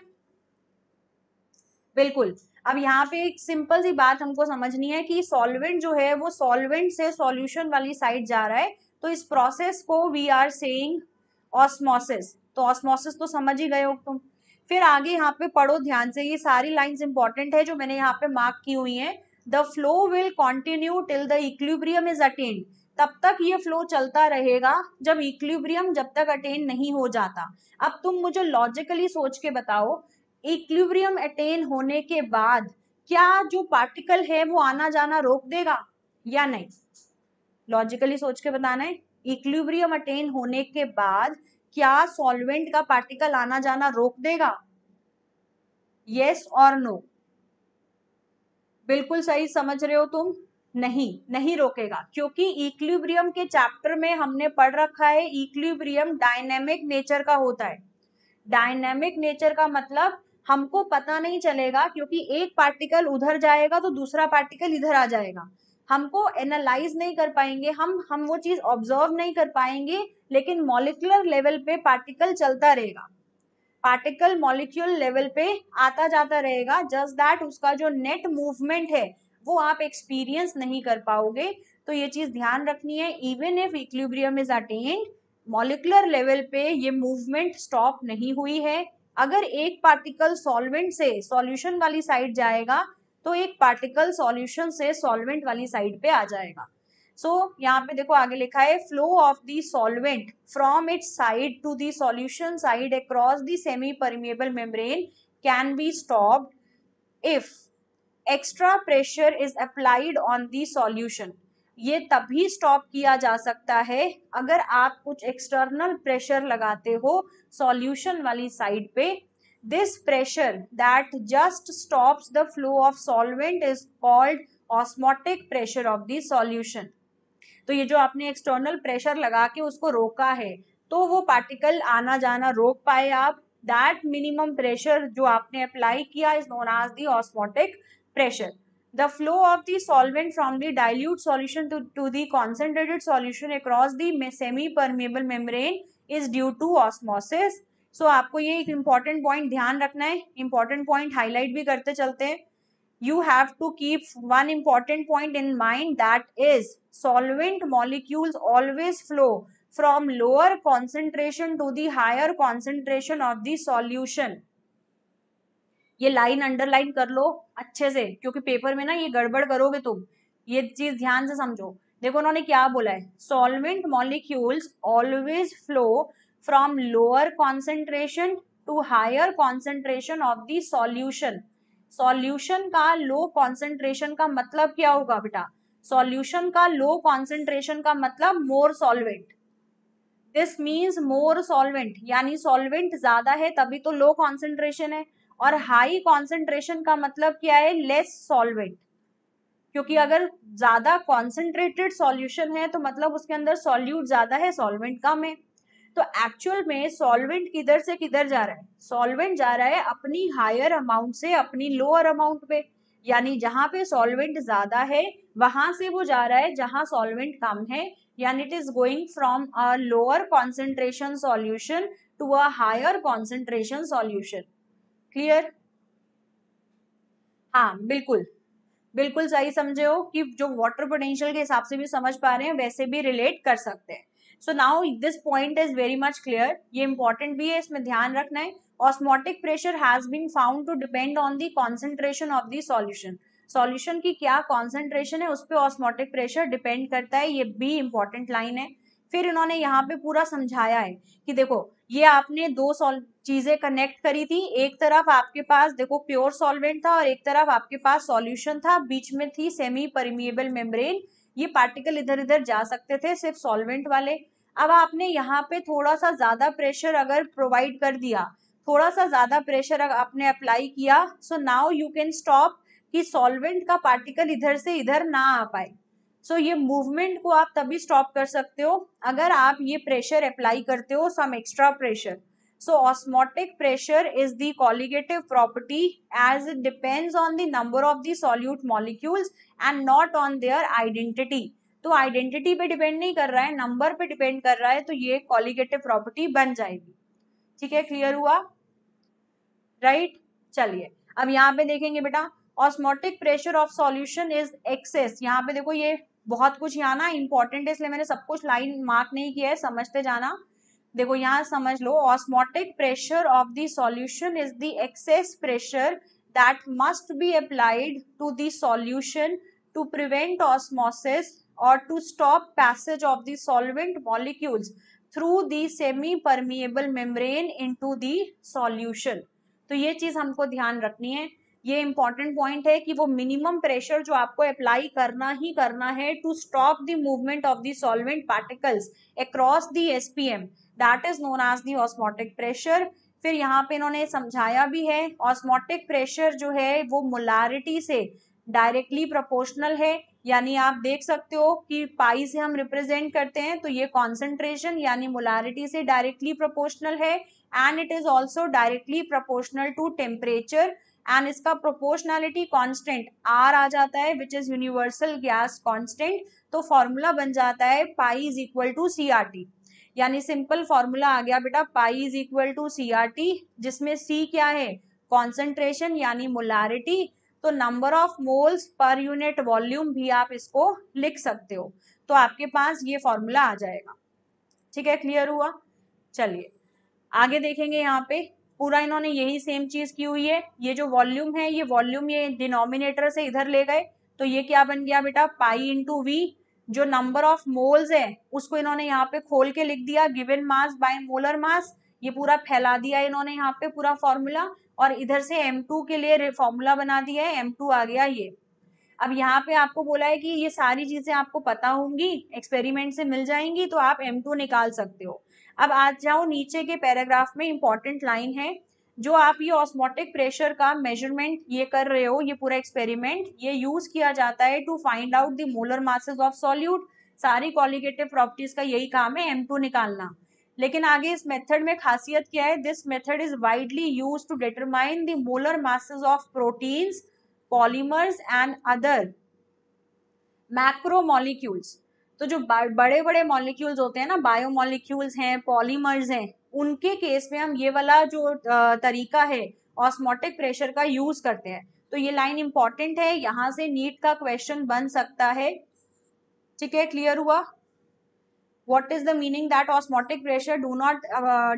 बिल्कुल अब यहाँ पे एक सिंपल सी बात हमको समझनी है कि सॉल्वेंट जो है वो सॉल्वेंट से सॉल्यूशन वाली साइड जा रहा है तो इस प्रोसेस को वी आर सेइंग ऑस्मोसिस तो ऑस्मोसिस तो समझ ही गए हो तुम फिर आगे यहाँ पे पढ़ो ध्यान से ये सारी लाइंस इंपॉर्टेंट है जो मैंने यहाँ पे मार्क की हुई है the flow will continue till the equilibrium is attained तब तक ये फ्लो चलता रहेगा जब इक्लिब्रियम जब तक अटेन नहीं हो जाता अब तुम मुझे लॉजिकली सोच के बताओ इक्लिब्रियम अटेन होने के बाद क्या जो पार्टिकल है वो आना जाना रोक देगा या नहीं लॉजिकली सोच के बताना है इक्लिब्रियम अटेन होने के बाद क्या सॉल्वेंट का पार्टिकल आना जाना रोक देगा यस और नो बिल्कुल सही समझ रहे हो तुम नहीं नहीं रोकेगा क्योंकि इक्लिब्रियम के चैप्टर में हमने पढ़ रखा है इक्लिब्रियम डायनेमिक नेचर का होता है डायनेमिक नेचर का मतलब हमको पता नहीं चलेगा क्योंकि एक पार्टिकल उधर जाएगा तो दूसरा पार्टिकल इधर आ जाएगा हमको एनालाइज नहीं कर पाएंगे हम हम वो चीज ऑब्जर्व नहीं कर पाएंगे लेकिन मॉलिकुलर लेवल पे पार्टिकल चलता रहेगा पार्टिकल मॉलिक्यूल लेवल पे आता जाता रहेगा जस्ट दैट उसका जो नेट मूवमेंट है वो आप एक्सपीरियंस नहीं कर पाओगे तो ये चीज़ ध्यान रखनी है even if equilibrium is attain molecular level पे ये मूवमेंट स्टॉप नहीं हुई है अगर एक पार्टिकल सॉल्वेंट से सॉल्यूशन वाली साइड जाएगा तो एक पार्टिकल सॉल्यूशन से सॉल्वेंट वाली साइड पे आ जाएगा सो so, यहाँ पे देखो आगे लिखा है flow of the solvent from its side to the solution side across the semi permeable membrane can be stopped if extra pressure is applied on the solution ये तभी स्टॉप किया जा सकता है अगर आप कुछ एक्सटर्नल प्रेशर लगाते हो सॉल्यूशन वाली साइड पे this pressure that just stops the flow of solvent is called osmotic pressure of the solution तो ये जो आपने एक्सटर्नल प्रेशर लगा के उसको रोका है तो वो पार्टिकल आना जाना रोक पाए आप दैट मिनिमम प्रेशर जो आपने अप्लाई किया is known as the osmotic pressure the flow of the solvent from the dilute solution to the concentrated solution across the semi permeable membrane is due to osmosis so आपको ये एक important point ध्यान रखना है important point highlight भी करते चलते हैं you have to keep one important point in mind that is solvent molecules always flow from lower concentration to the higher concentration of the solution ये लाइन अंडरलाइन कर लो अच्छे से क्योंकि पेपर में ना ये गड़बड़ करोगे तुम ये चीज ध्यान से समझो देखो उन्होंने क्या बोला है solvent molecules always flow from lower concentration to higher concentration of the solution solution का लो कॉन्सेंट्रेशन का मतलब क्या होगा बेटा सॉल्यूशन का लो कॉन्सेंट्रेशन का मतलब more solvent this means more solvent यानी सॉल्वेंट ज्यादा है तभी तो लो कॉन्सेंट्रेशन है और हाई कॉन्सेंट्रेशन का मतलब क्या है लेस सॉल्वेंट क्योंकि अगर ज्यादा कॉन्सेंट्रेटेड सॉल्यूशन है तो मतलब उसके अंदर सॉल्यूट ज्यादा है सॉल्वेंट कम है तो एक्चुअल में सॉल्वेंट किधर से किधर जा रहा है सॉल्वेंट जा रहा है अपनी हायर अमाउंट से अपनी लोअर अमाउंट पे यानी जहां पे सॉल्वेंट ज्यादा है वहां से वो जा रहा है जहां सॉल्वेंट कम है यानी it is going from a lower concentration solution to a higher concentration solution clear हाँ बिल्कुल बिल्कुल सही समझे हो कि जो वाटर पोटेंशियल के हिसाब से भी समझ पा रहे हैं वैसे भी रिलेट कर सकते हैं so now this point is very much clear ये इंपॉर्टेंट भी है इसमें ध्यान रखना है osmotic pressure has been found to depend on the concentration of the solution solution की क्या कॉन्सेंट्रेशन है उस पर ऑस्मोटिक प्रेशर डिपेंड करता है ये भी इंपॉर्टेंट लाइन है फिर इन्होंने यहाँ पे पूरा समझाया है कि देखो ये आपने दो चीजें कनेक्ट करी थी एक तरफ आपके पास देखो प्योर सॉल्वेंट था और एक तरफ आपके पास सॉल्यूशन था बीच में थी सेमी परमिएबल मेम्ब्रेन ये पार्टिकल इधर इधर जा सकते थे सिर्फ सॉल्वेंट वाले अब आपने यहाँ पे थोड़ा सा ज्यादा प्रेशर अगर प्रोवाइड कर दिया थोड़ा सा ज़्यादा प्रेशर आपने अप्लाई किया so now you can stop कि सॉल्वेंट का पार्टिकल इधर से इधर ना आ पाए सो so, ये मूवमेंट को आप तभी स्टॉप कर सकते हो अगर आप ये प्रेशर अप्लाई करते हो some extra pressure so osmotic pressure is the colligative property as it depends on the number of the solute molecules and not on their identity तो आइडेंटिटी पे डिपेंड नहीं कर रहा है नंबर पे डिपेंड कर रहा है तो ये कॉलिगेटिव प्रॉपर्टी बन जाएगी ठीक है क्लियर हुआ राइट चलिए अब यहाँ पे देखेंगे बेटा osmotic pressure of solution is excess यहाँ पे देखो ये बहुत कुछ यहाँ ना इंपॉर्टेंट है इसलिए मैंने सब कुछ लाइन मार्क नहीं किया है समझते जाना देखो यहाँ समझ लो osmotic pressure of the solution is the excess pressure that must be applied to the solution to prevent osmosis और to stop passage of the solvent molecules through the semi permeable membrane into the solution तो ये चीज़ हमको ध्यान रखनी है ये important point है कि वो मिनिमम प्रेशर जो आपको अप्लाई करना ही करना है to stop the movement of the solvent particles across the SPM that is known as the osmotic pressure फिर यहाँ पे इन्होंने समझाया भी है ऑस्मोटिक प्रेशर जो है वो मोलारिटी से डायरेक्टली प्रोपोर्शनल है यानी आप देख सकते हो कि पाई से हम रिप्रेजेंट करते हैं तो ये कॉन्सेंट्रेशन यानी मोलारिटी से डायरेक्टली प्रोपोर्शनल है and it is also directly proportional to temperature and इसका प्रोपोर्शनैलिटी कांस्टेंट आर आ जाता है which is universal gas constant तो फॉर्मूला बन जाता है pi is equal to C R T यानी सिंपल फॉर्मूला आ गया बेटा pi is equal to C R T जिसमें सी क्या है कॉन्सेंट्रेशन यानी मोलारिटी तो number of moles per unit volume भी आप इसको लिख सकते हो तो आपके पास ये फॉर्मूला आ जाएगा ठीक है क्लियर हुआ चलिए आगे देखेंगे यहाँ पे पूरा इन्होंने यही सेम चीज की हुई है ये जो वॉल्यूम है ये वॉल्यूम ये डिनोमिनेटर से इधर ले गए तो ये क्या बन गया बेटा पाई इंटू वी जो नंबर ऑफ मोल्स है उसको इन्होंने यहाँ पे खोल के लिख दिया given mass by molar mass ये पूरा फैला दिया इन्होंने यहाँ पे पूरा फॉर्मूला और इधर से टू के लिए फॉर्मूला बना दिया है टू आ गया ये अब यहाँ पे आपको बोला है कि ये सारी चीजें आपको पता होंगी एक्सपेरिमेंट से मिल जाएंगी तो आप टू निकाल सकते हो अब आ जाओ नीचे के पैराग्राफ में इंपॉर्टेंट लाइन है जो आप ये ऑस्मोटिक प्रेशर का मेजरमेंट ये कर रहे हो ये पूरा एक्सपेरिमेंट ये यूज किया जाता है to find out the molar masses of solute सारी कॉलिगेटिव प्रॉपर्टीज का यही काम है एम टू निकालना लेकिन आगे इस मेथड में खासियत क्या है this method is widely use to determine the molar masses of proteins polymers and other macro molecules तो जो बड़े बड़े मॉलिक्यूल्स होते हैं ना बायो मॉलिक्यूल्स हैं पॉलीमर्स हैं उनके केस में हम ये वाला जो तरीका है ऑस्मोटिक प्रेशर का यूज करते हैं तो ये लाइन इंपॉर्टेंट है यहाँ से नीट का क्वेश्चन बन सकता है ठीक है क्लियर हुआ what is the meaning that osmotic pressure do not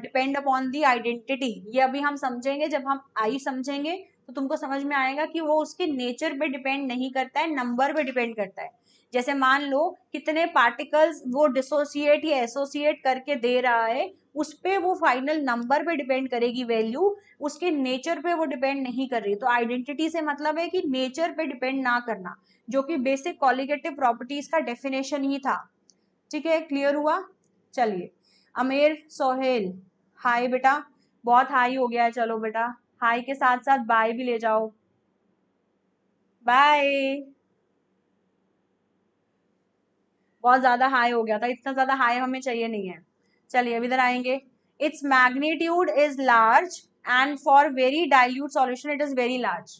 depend upon the identity ये अभी हम समझेंगे जब हम आई समझेंगे तो तुमको समझ में आएगा कि वो उसके नेचर पे डिपेंड नहीं करता है नंबर पे डिपेंड करता है जैसे मान लो कितने पार्टिकल्स वो डिसोसिएट या एसोसिएट करके दे रहा है उस पर वो फाइनल नंबर पे डिपेंड करेगी वैल्यू उसके नेचर पे वो डिपेंड नहीं कर रही तो आइडेंटिटी से मतलब है कि नेचर पे डिपेंड ना करना जो कि बेसिक कॉलिगेटिव प्रॉपर्टीज का डेफिनेशन ही था ठीक है क्लियर हुआ चलिए अमेर सोहेल हाय बेटा बहुत हाई हो गया है चलो बेटा हाई के साथ साथ बाय भी ले जाओ बाय बहुत ज़्यादा हाई हो गया था इतना ज़्यादा हाई हमें चाहिए नहीं है चलिए अभी इधर आएंगे its magnitude is large and for very dilute solution it is very large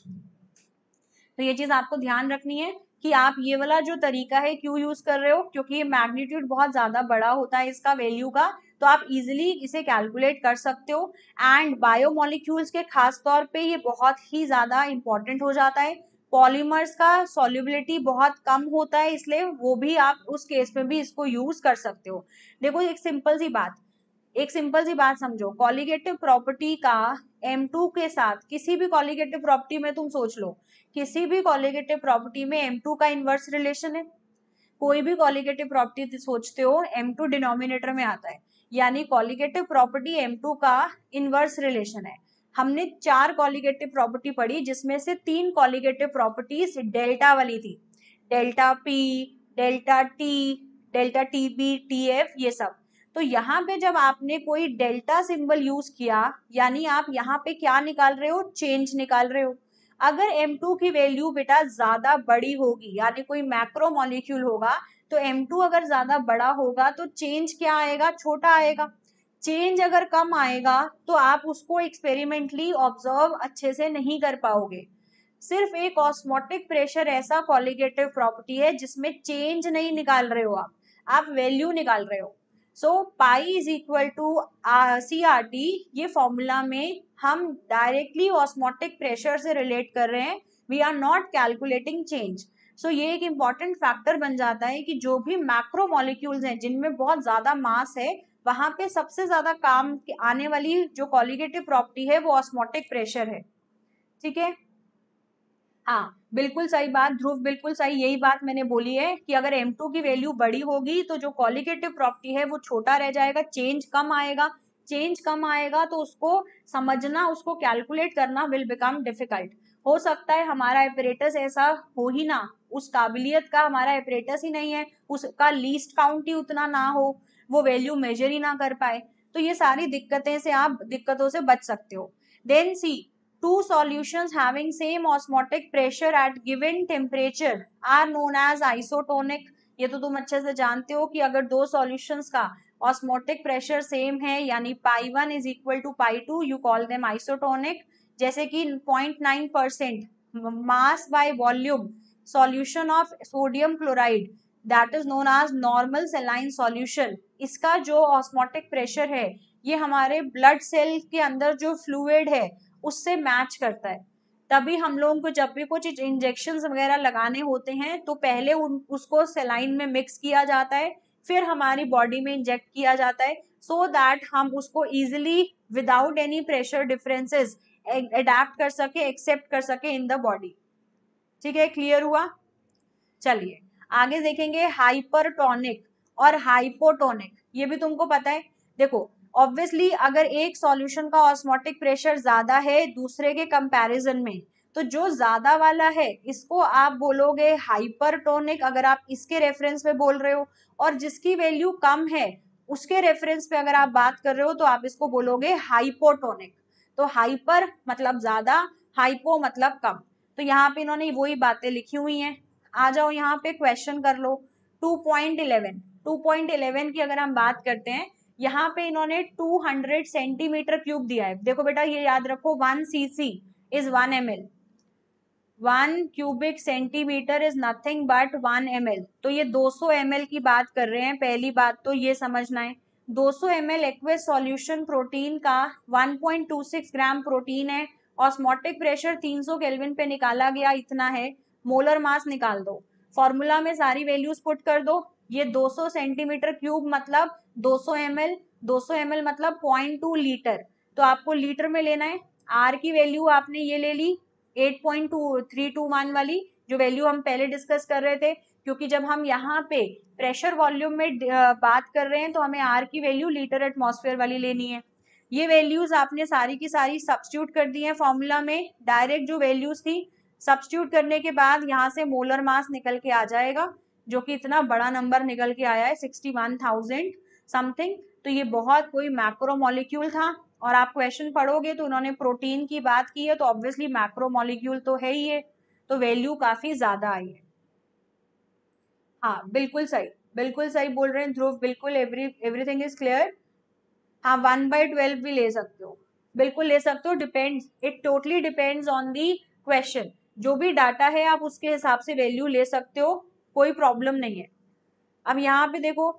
तो ये चीज़ आपको ध्यान रखनी है कि आप ये वाला जो तरीका है क्यों यूज़ कर रहे हो क्योंकि ये मैग्नीट्यूड बहुत ज़्यादा बड़ा होता है इसका वैल्यू का तो आप इजिली इसे कैलकुलेट कर सकते हो एंड बायोमोलिक्यूल्स के खास तौर पे ये बहुत ही ज़्यादा इंपॉर्टेंट हो जाता है पॉलीमर्स का सॉल्युबिलिटी बहुत कम होता है इसलिए वो भी आप उस केस में भी इसको यूज कर सकते हो देखो एक सिंपल सी बात एक सिंपल सी बात समझो कॉलीगेटिव प्रॉपर्टी का M2 के साथ किसी भी कॉलीगेटिव प्रॉपर्टी में तुम सोच लो किसी भी कॉलीगेटिव प्रॉपर्टी में M2 का इनवर्स रिलेशन है कोई भी कॉलीगेटिव प्रॉपर्टी तो सोचते हो M2 डिनोमिनेटर में आता है यानी कॉलिगेटिव प्रॉपर्टी M2 का इनवर्स रिलेशन है हमने चार कॉलिगेटिव प्रॉपर्टी पढ़ी जिसमें से तीन कॉलिगेटिव प्रॉपर्टीज डेल्टा वाली थी delta P delta T delta T B T F ये सब तो यहाँ पे जब आपने कोई डेल्टा सिंबल यूज किया यानी आप यहाँ पे क्या निकाल रहे हो चेंज निकाल रहे हो अगर M2 की वैल्यू बेटा ज्यादा बड़ी होगी यानी कोई मैक्रो मॉलिक्यूल होगा तो M2 अगर ज्यादा बड़ा होगा तो चेंज क्या आएगा छोटा आएगा चेंज अगर कम आएगा तो आप उसको एक्सपेरिमेंटली ऑब्जर्व अच्छे से नहीं कर पाओगे सिर्फ एक ऑस्मोटिक प्रेशर ऐसा कॉलिगेटिव प्रॉपर्टी है जिसमें चेंज नहीं निकाल रहे हो आप आप वैल्यू निकाल रहे हो so pi is equal to C R T ये फॉर्मूला में हम डायरेक्टली ऑस्मोटिक प्रेशर से रिलेट कर रहे हैं we are not calculating change so ये एक इम्पॉर्टेंट फैक्टर बन जाता है कि जो भी मैक्रो मॉलिक्यूल्स हैं जिनमें बहुत ज़्यादा मास है वहां पे सबसे ज्यादा काम आने वाली जो कॉलिगेटिव प्रॉपर्टी है वो ऑस्मोटिक प्रेशर है ठीक है हाँ बिल्कुल सही बात ध्रुव बिल्कुल सही यही बात मैंने बोली है कि अगर M2 की वैल्यू बड़ी होगी तो जो कॉलिगेटिव प्रॉपर्टी है वो छोटा रह जाएगा चेंज कम आएगा चेंज कम आएगा तो उसको समझना उसको कैलकुलेट करना विल बिकम डिफिकल्ट हो सकता है हमारा एपरेटस ऐसा हो ही ना उस काबिलियत का हमारा एपरेटस ही नहीं है उसका लीस्ट काउंट ही उतना ना हो वो वैल्यू मेजर ही ना कर पाए तो ये सारी दिक्कतें से आप दिक्कतों से बच सकते हो then see two solutions having same osmotic pressure at given temperature are known as isotonic ये तो तुम अच्छे से जानते हो कि अगर दो सॉल्यूशंस का ऑस्मोटिक प्रेशर सेम है यानी pi one is equal to pi two you call them isotonic जैसे कि 0.9 percent mass by volume solution of sodium chloride that is known as normal saline solution इसका जो ऑस्मोटिक प्रेशर है ये हमारे blood cell के अंदर जो फ्लूड है उससे मैच करता है तभी हम लोगों को जब भी कुछ इंजेक्शन वगैरह लगाने होते हैं तो पहले उन उसको सेलाइन में मिक्स किया जाता है फिर हमारी बॉडी में इंजेक्ट किया जाता है सो so दैट हम उसको easily without any pressure differences adapt कर सके एक्सेप्ट कर सके इन द बॉडी ठीक है क्लियर हुआ चलिए आगे देखेंगे हाइपरटोनिक और हाइपोटोनिक ये भी तुमको पता है देखो ऑब्वियसली अगर एक सॉल्यूशन का ऑस्मोटिक प्रेशर ज्यादा है दूसरे के कंपैरिजन में तो जो ज्यादा वाला है इसको आप बोलोगे हाइपरटोनिक अगर आप इसके रेफरेंस में बोल रहे हो और जिसकी वैल्यू कम है उसके रेफरेंस पे अगर आप बात कर रहे हो तो आप इसको बोलोगे हाइपोटोनिक तो हाइपर मतलब ज्यादा हाइपो मतलब कम तो यहाँ पे इन्होंने वही बातें लिखी हुई हैं आ जाओ यहाँ पे क्वेश्चन कर लो 2.11 2.11 की अगर हम बात करते हैं यहाँ पे इन्होंने 200 सेंटीमीटर क्यूब दिया है देखो बेटा ये याद रखो one C C is one M L one cubic centimeter is nothing but one M L तो ये 200 एम एल की बात कर रहे हैं पहली बात तो ये समझना है 200 M L aqueous solution protein का 1.26 ग्राम प्रोटीन है ऑस्मोटिक प्रेशर 300 केल्विन पे निकाला गया इतना है मोलर मास निकाल दो फॉर्मूला में सारी वैल्यूज पुट कर दो ये 200 सेंटीमीटर क्यूब मतलब 200 ml 200 ml मतलब 0.2 लीटर तो आपको लीटर में लेना है आर की वैल्यू आपने ये ले ली 8.2321 वाली जो वैल्यू हम पहले डिस्कस कर रहे थे क्योंकि जब हम यहाँ पे प्रेशर वॉल्यूम में बात कर रहे हैं तो हमें आर की वैल्यू लीटर एटमॉस्फेयर वाली लेनी है ये वैल्यूज आपने सारी की सारी सब्सिट्यूट कर दी है फॉर्मूला में डायरेक्ट जो वैल्यूज थी सब्सिट्यूट करने के बाद यहाँ से मोलर मास निकल के आ जाएगा जो कि इतना बड़ा नंबर निकल के आया है सिक्सटी वन थाउजेंड समथिंग तो ये बहुत कोई मैक्रो मॉलिक्यूल था और आप क्वेश्चन पढ़ोगे तो उन्होंने प्रोटीन की बात की है तो ऑब्वियसली मैक्रो मॉलिक्यूल तो है ही है तो वैल्यू काफी ज्यादा आई है हाँ बिल्कुल सही बिल्कुल सही बोल रहे हैं ध्रुव बिल्कुल एवरीथिंग इज क्लियर हाँ वन बाई ट्वेल्व भी ले सकते हो बिल्कुल ले सकते हो depends it totally depends on the question जो भी डाटा है आप उसके हिसाब से वैल्यू ले सकते हो कोई प्रॉब्लम नहीं है अब यहाँ पे देखो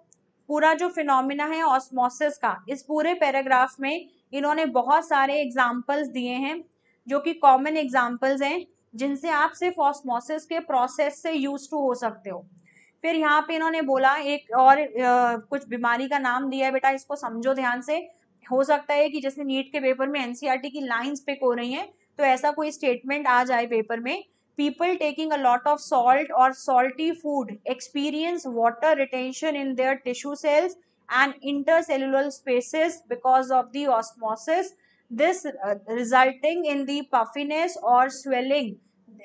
पूरा जो फिनोमिना है ऑस्मोसिस का इस पूरे पैराग्राफ में इन्होंने बहुत सारे एग्जाम्पल्स दिए हैं जो कि कॉमन एग्जाम्पल्स हैं जिनसे आप सिर्फ ऑस्मोसिस के प्रोसेस से यूज टू हो सकते हो फिर यहाँ पे इन्होंने बोला एक और आ, कुछ बीमारी का नाम दिया है बेटा इसको समझो ध्यान से हो सकता है कि जैसे नीट के पेपर में एनसीआरटी e की लाइंस पिक हो रही हैं तो ऐसा कोई स्टेटमेंट आ जाए पेपर में people taking a lot of salt or salty food experience water retention in their tissue cells and intercellular spaces because of the osmosis this uh, resulting in the puffiness or swelling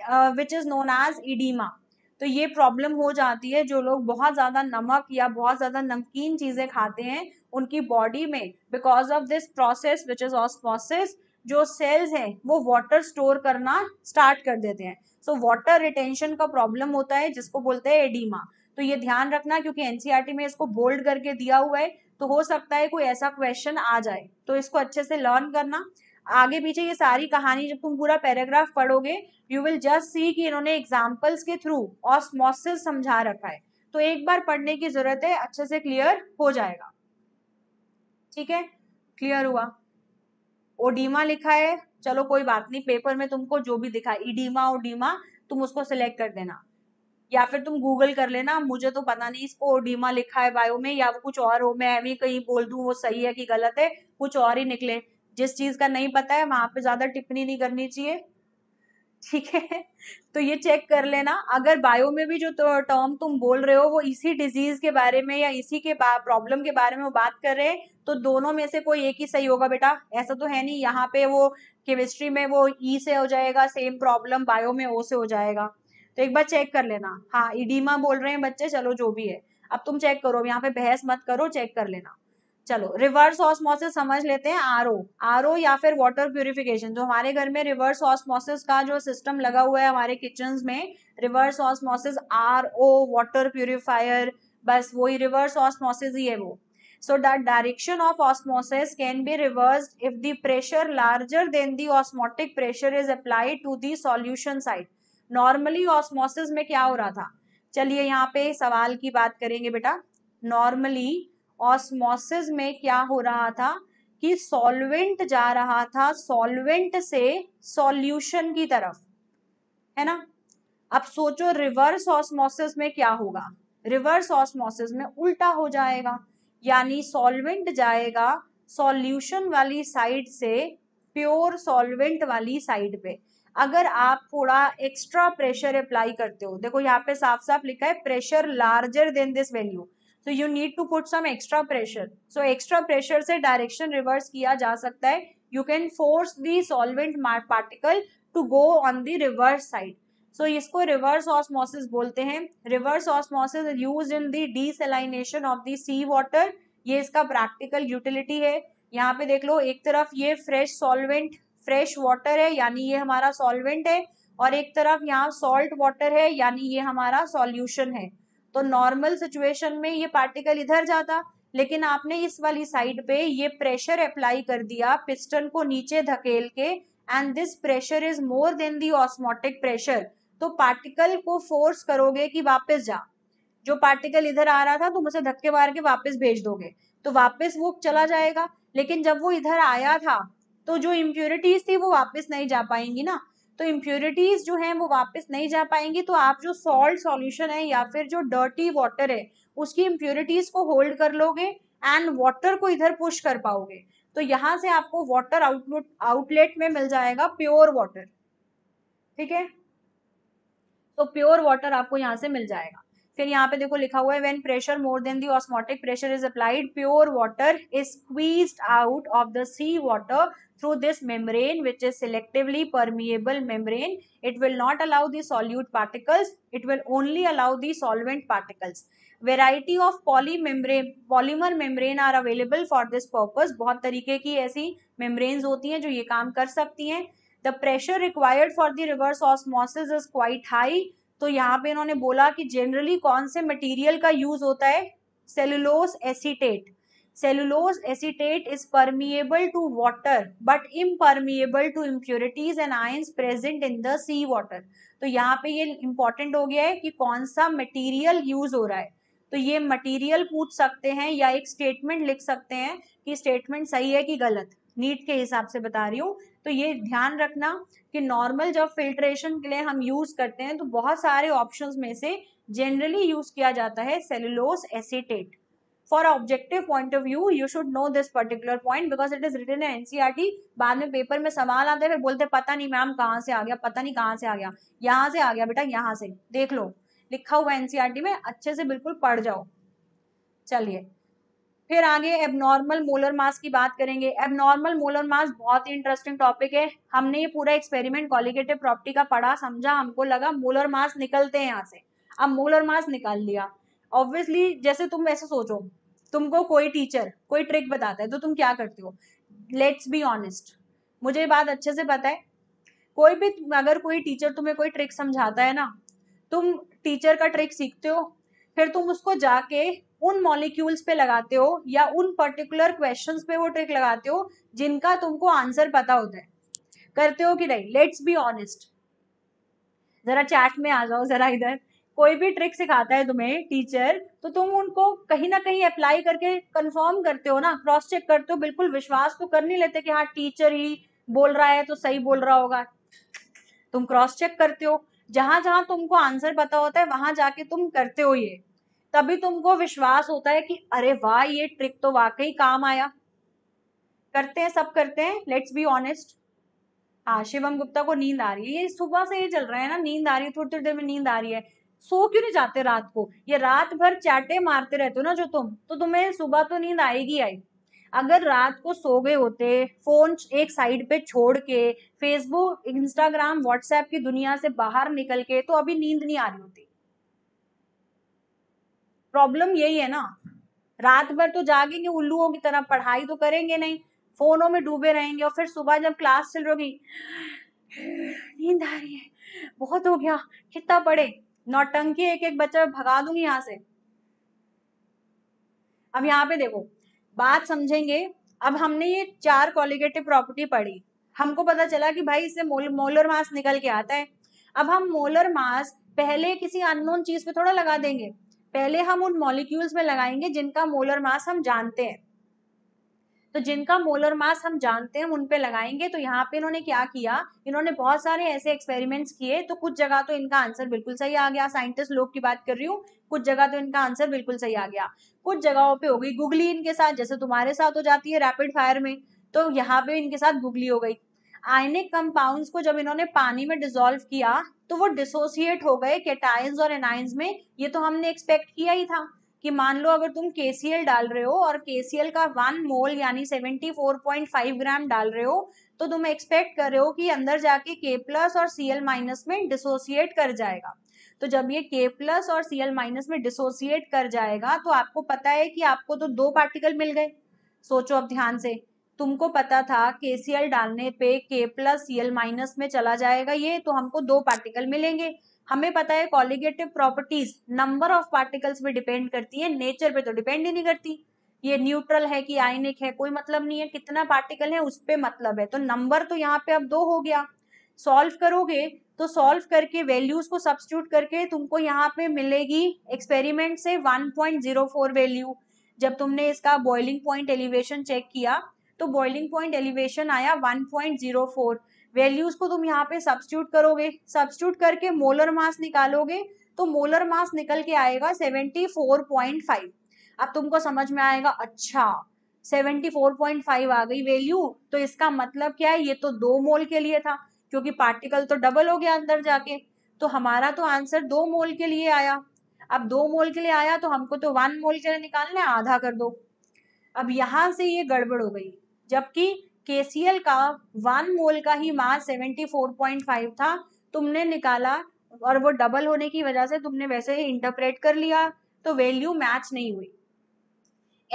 uh, which is known as edema तो ये problem हो जाती है जो लोग बहुत ज़्यादा नमक या बहुत ज़्यादा नमकीन चीज़ें खाते हैं उनकी बॉडी में because of this process which is osmosis जो सेल्स हैं वो वाटर स्टोर करना स्टार्ट कर देते हैं सो वाटर रिटेंशन का प्रॉब्लम होता है जिसको बोलते हैं एडीमा तो ये ध्यान रखना क्योंकि एनसीईआरटी e में इसको बोल्ड करके दिया हुआ है तो हो सकता है कोई ऐसा क्वेश्चन आ जाए तो इसको अच्छे से लर्न करना आगे पीछे ये सारी कहानी जब तुम पूरा पैराग्राफ पढ़ोगे यू विल जस्ट सी कि इन्होंने एग्जाम्पल्स के थ्रू ऑस्मोसिस समझा रखा है तो एक बार पढ़ने की जरूरत है अच्छे से क्लियर हो जाएगा ठीक है क्लियर हुआ ओडीमा लिखा है चलो कोई बात नहीं पेपर में तुमको जो भी दिखा इडीमा ओडीमा तुम उसको सिलेक्ट कर देना या फिर तुम गूगल कर लेना मुझे तो पता नहीं इसको ओडीमा लिखा है बायो में या वो कुछ और हो मैं भी कहीं बोल दू वो सही है कि गलत है कुछ और ही निकले जिस चीज का नहीं पता है वहां पे ज्यादा टिप्पणी नहीं करनी चाहिए ठीक है तो ये चेक कर लेना अगर बायो में भी जो टर्म तो, तुम बोल रहे हो वो इसी डिजीज के बारे में या इसी के प्रॉब्लम के बारे में वो बात कर रहे हैं तो दोनों में से कोई एक ही सही होगा बेटा ऐसा तो है नहीं यहाँ पे वो केमिस्ट्री में वो ई e से हो जाएगा सेम प्रॉब्लम बायो में ओ से हो जाएगा तो एक बार चेक कर लेना हाँ इडीमा बोल रहे हैं बच्चे चलो जो भी है अब तुम चेक करो यहाँ पे बहस मत करो चेक कर लेना चलो रिवर्स ऑस्मोसिस समझ लेते हैं आरओ आरओ या फिर वाटर प्यूरिफिकेशन जो हमारे घर में रिवर्स ऑस्मोसिस का जो सिस्टम लगा हुआ है हमारे किचन में reverse osmosis RO water purifier बस वही रिवर्स ऑस्मोसिस ही है वो so that direction of osmosis can be reverse if the pressure larger than the osmotic pressure is apply to the solution side normally osmosis में क्या हो रहा था चलिए यहाँ पे सवाल की बात करेंगे बेटा नॉर्मली ऑस्मोसिस में क्या हो रहा था कि सॉल्वेंट जा रहा था सॉल्वेंट से सॉल्यूशन की तरफ है ना अब सोचो रिवर्स ऑस्मोसिस में क्या होगा रिवर्स ऑस्मोसिस में उल्टा हो जाएगा यानी सॉल्वेंट जाएगा सॉल्यूशन वाली साइड से प्योर सॉल्वेंट वाली साइड पे अगर आप थोड़ा एक्स्ट्रा प्रेशर अप्लाई करते हो देखो यहाँ पे साफ साफ लिखा है pressure larger than this value so you need to put some extra pressure so extra pressure से डायरेक्शन रिवर्स किया जा सकता है you can force the solvent particle to go on the reverse side so इसको reverse osmosis बोलते हैं reverse osmosis use in the desalination of the sea water ये इसका प्रैक्टिकल यूटिलिटी है यहाँ पे देख लो एक तरफ ये फ्रेश सॉल्वेंट फ्रेश वाटर है यानी ये हमारा सॉल्वेंट है और एक तरफ यहाँ सॉल्ट वाटर है यानी ये हमारा सॉल्यूशन है तो नॉर्मल सिचुएशन में ये पार्टिकल इधर जाता लेकिन आपने इस वाली साइड पे ये प्रेशर अप्लाई कर दिया पिस्टन को नीचे धकेल के and this pressure is more than the osmotic pressure तो पार्टिकल को फोर्स करोगे कि वापस जा जो पार्टिकल इधर आ रहा था तुम उसे धक्के मार के वापस भेज दोगे तो वापस वो चला जाएगा लेकिन जब वो इधर आया था तो जो इम्प्योरिटीज थी वो वापस नहीं जा पाएंगी ना तो इम्प्योरिटीज जो हैं वो वापस नहीं जा पाएंगी तो आप जो सॉल्ट सॉल्यूशन है या फिर जो डर्टी वाटर है उसकी इम्प्योरिटीज को होल्ड कर लोगे एंड वाटर को इधर पुश कर पाओगे तो यहाँ से आपको वाटर आउटलेट आउटलेट में मिल जाएगा प्योर वाटर ठीक है तो प्योर वाटर आपको यहाँ से मिल जाएगा फिर यहाँ पे देखो लिखा हुआ है when pressure more than the osmotic pressure is applied pure water is squeezed out of the sea water through this membrane which is selectively permeable membrane it will not allow the solute particles it will only allow the solvent particles variety of polymembrane polymer membrane are available for this purpose bahut tarike ki aisi membranes hoti hain jo ye kaam kar sakti hain the pressure required for the reverse osmosis is quite high तो यहाँ पे इन्होंने बोला कि generally कौन से material का use होता है cellulose acetate cellulose acetate is permeable to water but इम to impurities and ions present in the sea water. तो यहाँ पे ये इंपॉर्टेंट हो गया है कि कौन सा मटीरियल यूज हो रहा है तो ये मटेरियल पूछ सकते हैं या एक स्टेटमेंट लिख सकते हैं कि स्टेटमेंट सही है कि गलत नीट के हिसाब से बता रही हूँ तो ये ध्यान रखना कि नॉर्मल जब फिल्ट्रेशन के लिए हम यूज़ करते हैं तो बहुत सारे ऑप्शंस में से जनरली यूज़ किया जाता है cellulose acetate for objective point of view you should know this particular point because it is written in NCERT बाद में पेपर में सवाल आते हैं फिर बोलते पता नहीं मैम कहाँ से आ गया पता नहीं कहाँ से आ गया यहाँ से आ गया बेटा यहाँ से देख लो लिखा हुआ एनसीआरटी e में अच्छे से बिल्कुल पढ़ जाओ चलिए फिर आगे एबनॉर्मल मोलर मास की बात करेंगे एबनॉर्मल मोलर मास बहुत ही इंटरेस्टिंग टॉपिक है हमने ये पूरा एक्सपेरिमेंट कॉलिगेटिव प्रॉपर्टी का पढ़ा समझा हमको लगा मोलर मास निकलते हैं यहाँ से अब मोलर मास निकाल लिया ऑब्वियसली जैसे तुम वैसे सोचो तुमको कोई टीचर कोई ट्रिक बताता है तो तुम क्या करते हो लेट्स बी ऑनेस्ट मुझे बात अच्छे से पता है कोई भी अगर कोई टीचर तुम्हें कोई ट्रिक समझाता है ना तुम टीचर का ट्रिक सीखते हो फिर तुम उसको जाके उन मॉलिक्यूल्स पे लगाते हो या उन पर्टिकुलर क्वेश्चंस पे वो ट्रिक लगाते हो जिनका तुमको आंसर पता होता है करते हो कि नहीं लेट्स बी ऑनेस्ट जरा चैट में आ जाओ जरा इधर कोई भी ट्रिक सिखाता है तुम्हें टीचर तो तुम उनको कहीं ना कहीं अप्लाई करके कंफर्म करते हो ना क्रॉस चेक करते हो बिल्कुल विश्वास तो कर नहीं लेते कि हाँ टीचर ही बोल रहा है तो सही बोल रहा होगा तुम क्रॉस चेक करते हो जहां जहां तुमको आंसर पता होता है वहां जाके तुम करते हो ये तभी तुमको विश्वास होता है कि अरे वाह ये ट्रिक तो वाकई काम आया करते हैं सब करते हैं लेट्स बी ऑनेस्ट हाँ शिवम गुप्ता को नींद आ रही है ये सुबह से ये चल रहा है ना नींद आ रही है थोड़ी थोड़ी देर में नींद आ रही है सो क्यों नहीं जाते रात को ये रात भर चैटे मारते रहते हो ना जो तुम तो तुम्हें सुबह तो नींद आएगी आई अगर रात को सो गए होते फोन एक साइड पे छोड़ के फेसबुक इंस्टाग्राम व्हाट्सएप की दुनिया से बाहर निकल के तो अभी नींद नहीं आ रही होती प्रॉब्लम यही है ना रात भर तो जागेंगे उल्लुओं की तरह पढ़ाई तो करेंगे नहीं फोनों में डूबे रहेंगे और फिर सुबह जब क्लास चल रही नींद आ रही है बहुत हो गया कितना पढ़े नौटंकी एक एक बच्चा भगा दूंगी यहां से अब यहाँ पे देखो बात समझेंगे अब हमने ये चार कॉलिगेटिव प्रॉपर्टी पढ़ी हमको पता चला कि भाई इससे मोल, मोलर मास निकल के आता है अब हम मोलर मास पहले किसी अननोन चीज पे थोड़ा लगा देंगे पहले हम उन मॉलिक्यूल्स में लगाएंगे जिनका मोलर मास हम जानते हैं तो जिनका मोलर मास हम जानते हैं उन पे लगाएंगे तो यहाँ पे इन्होंने क्या किया इन्होंने बहुत सारे ऐसे एक्सपेरिमेंट्स किए तो कुछ जगह तो इनका आंसर बिल्कुल सही आ गया साइंटिस्ट लोग की बात कर रही हूँ कुछ जगह तो इनका आंसर बिल्कुल सही आ गया कुछ जगहों पे हो गई गुगली इनके साथ जैसे तुम्हारे साथ हो जाती है रैपिड फायर में तो यहाँ पे इनके साथ गुगली हो गई आयनिक कंपाउंड्स को जब इन्होंने पानी में डिसॉल्व किया तो वो डिसोसिएट हो गए केटाइंस और एनाइंस में ये तो हमने एक्सपेक्ट किया ही था कि मान लो अगर तुम केसीएल डाल रहे हो और केसीएल का वन मोल यानी seventy four point five gram डाल रहे हो तो तुम एक्सपेक्ट कर रहे हो कि अंदर जाके के प्लस और सीएल माइनस में डिसोसिएट कर जाएगा तो जब ये के प्लस और सीएल माइनस में डिसोसिएट कर जाएगा तो आपको पता है कि आपको तो दो पार्टिकल मिल गए सोचो अब ध्यान से तुमको पता था के डालने पे के प्लस सीएल माइनस में चला जाएगा ये तो हमको दो पार्टिकल मिलेंगे हमें पता है colligative properties number of particles पे डिपेंड करती है नेचर पे तो डिपेंड ही नहीं करती ये न्यूट्रल है कि आयनिक है कोई मतलब नहीं है कितना पार्टिकल है उस पर मतलब है तो नंबर तो यहाँ पे अब दो हो गया सॉल्व करोगे तो सॉल्व करके वैल्यूज को सब्सिट्यूट करके तुमको यहाँ पे मिलेगी एक्सपेरिमेंट से 1.04 वैल्यू जब तुमने इसका बॉइलिंग पॉइंट एलिवेशन चेक किया तो बॉइलिंग पॉइंट एलिवेशन आया 1.04 वैल्यूज को तुम यहाँ पे सब्सिट्यूट करोगे सब्सिट्यूट करके मोलर मास निकालोगे तो मोलर मास निकल के आएगा 74.5 अब तुमको समझ में आएगा अच्छा 74.5 आ गई वैल्यू तो इसका मतलब क्या है ये तो दो मोल के लिए था क्योंकि पार्टिकल तो डबल हो गया अंदर जाके तो हमारा तो आंसर दो मोल के लिए आया अब दो मोल के लिए आया तो हमको तो वन मोल के लिए निकालना है आधा कर दो अब यहां से ये गड़बड़ हो गई जबकि केसीएल का वन मोल का ही मास 74.5 था तुमने निकाला और वो डबल होने की वजह से तुमने वैसे ही इंटरप्रेट कर लिया तो वैल्यू मैच नहीं हुई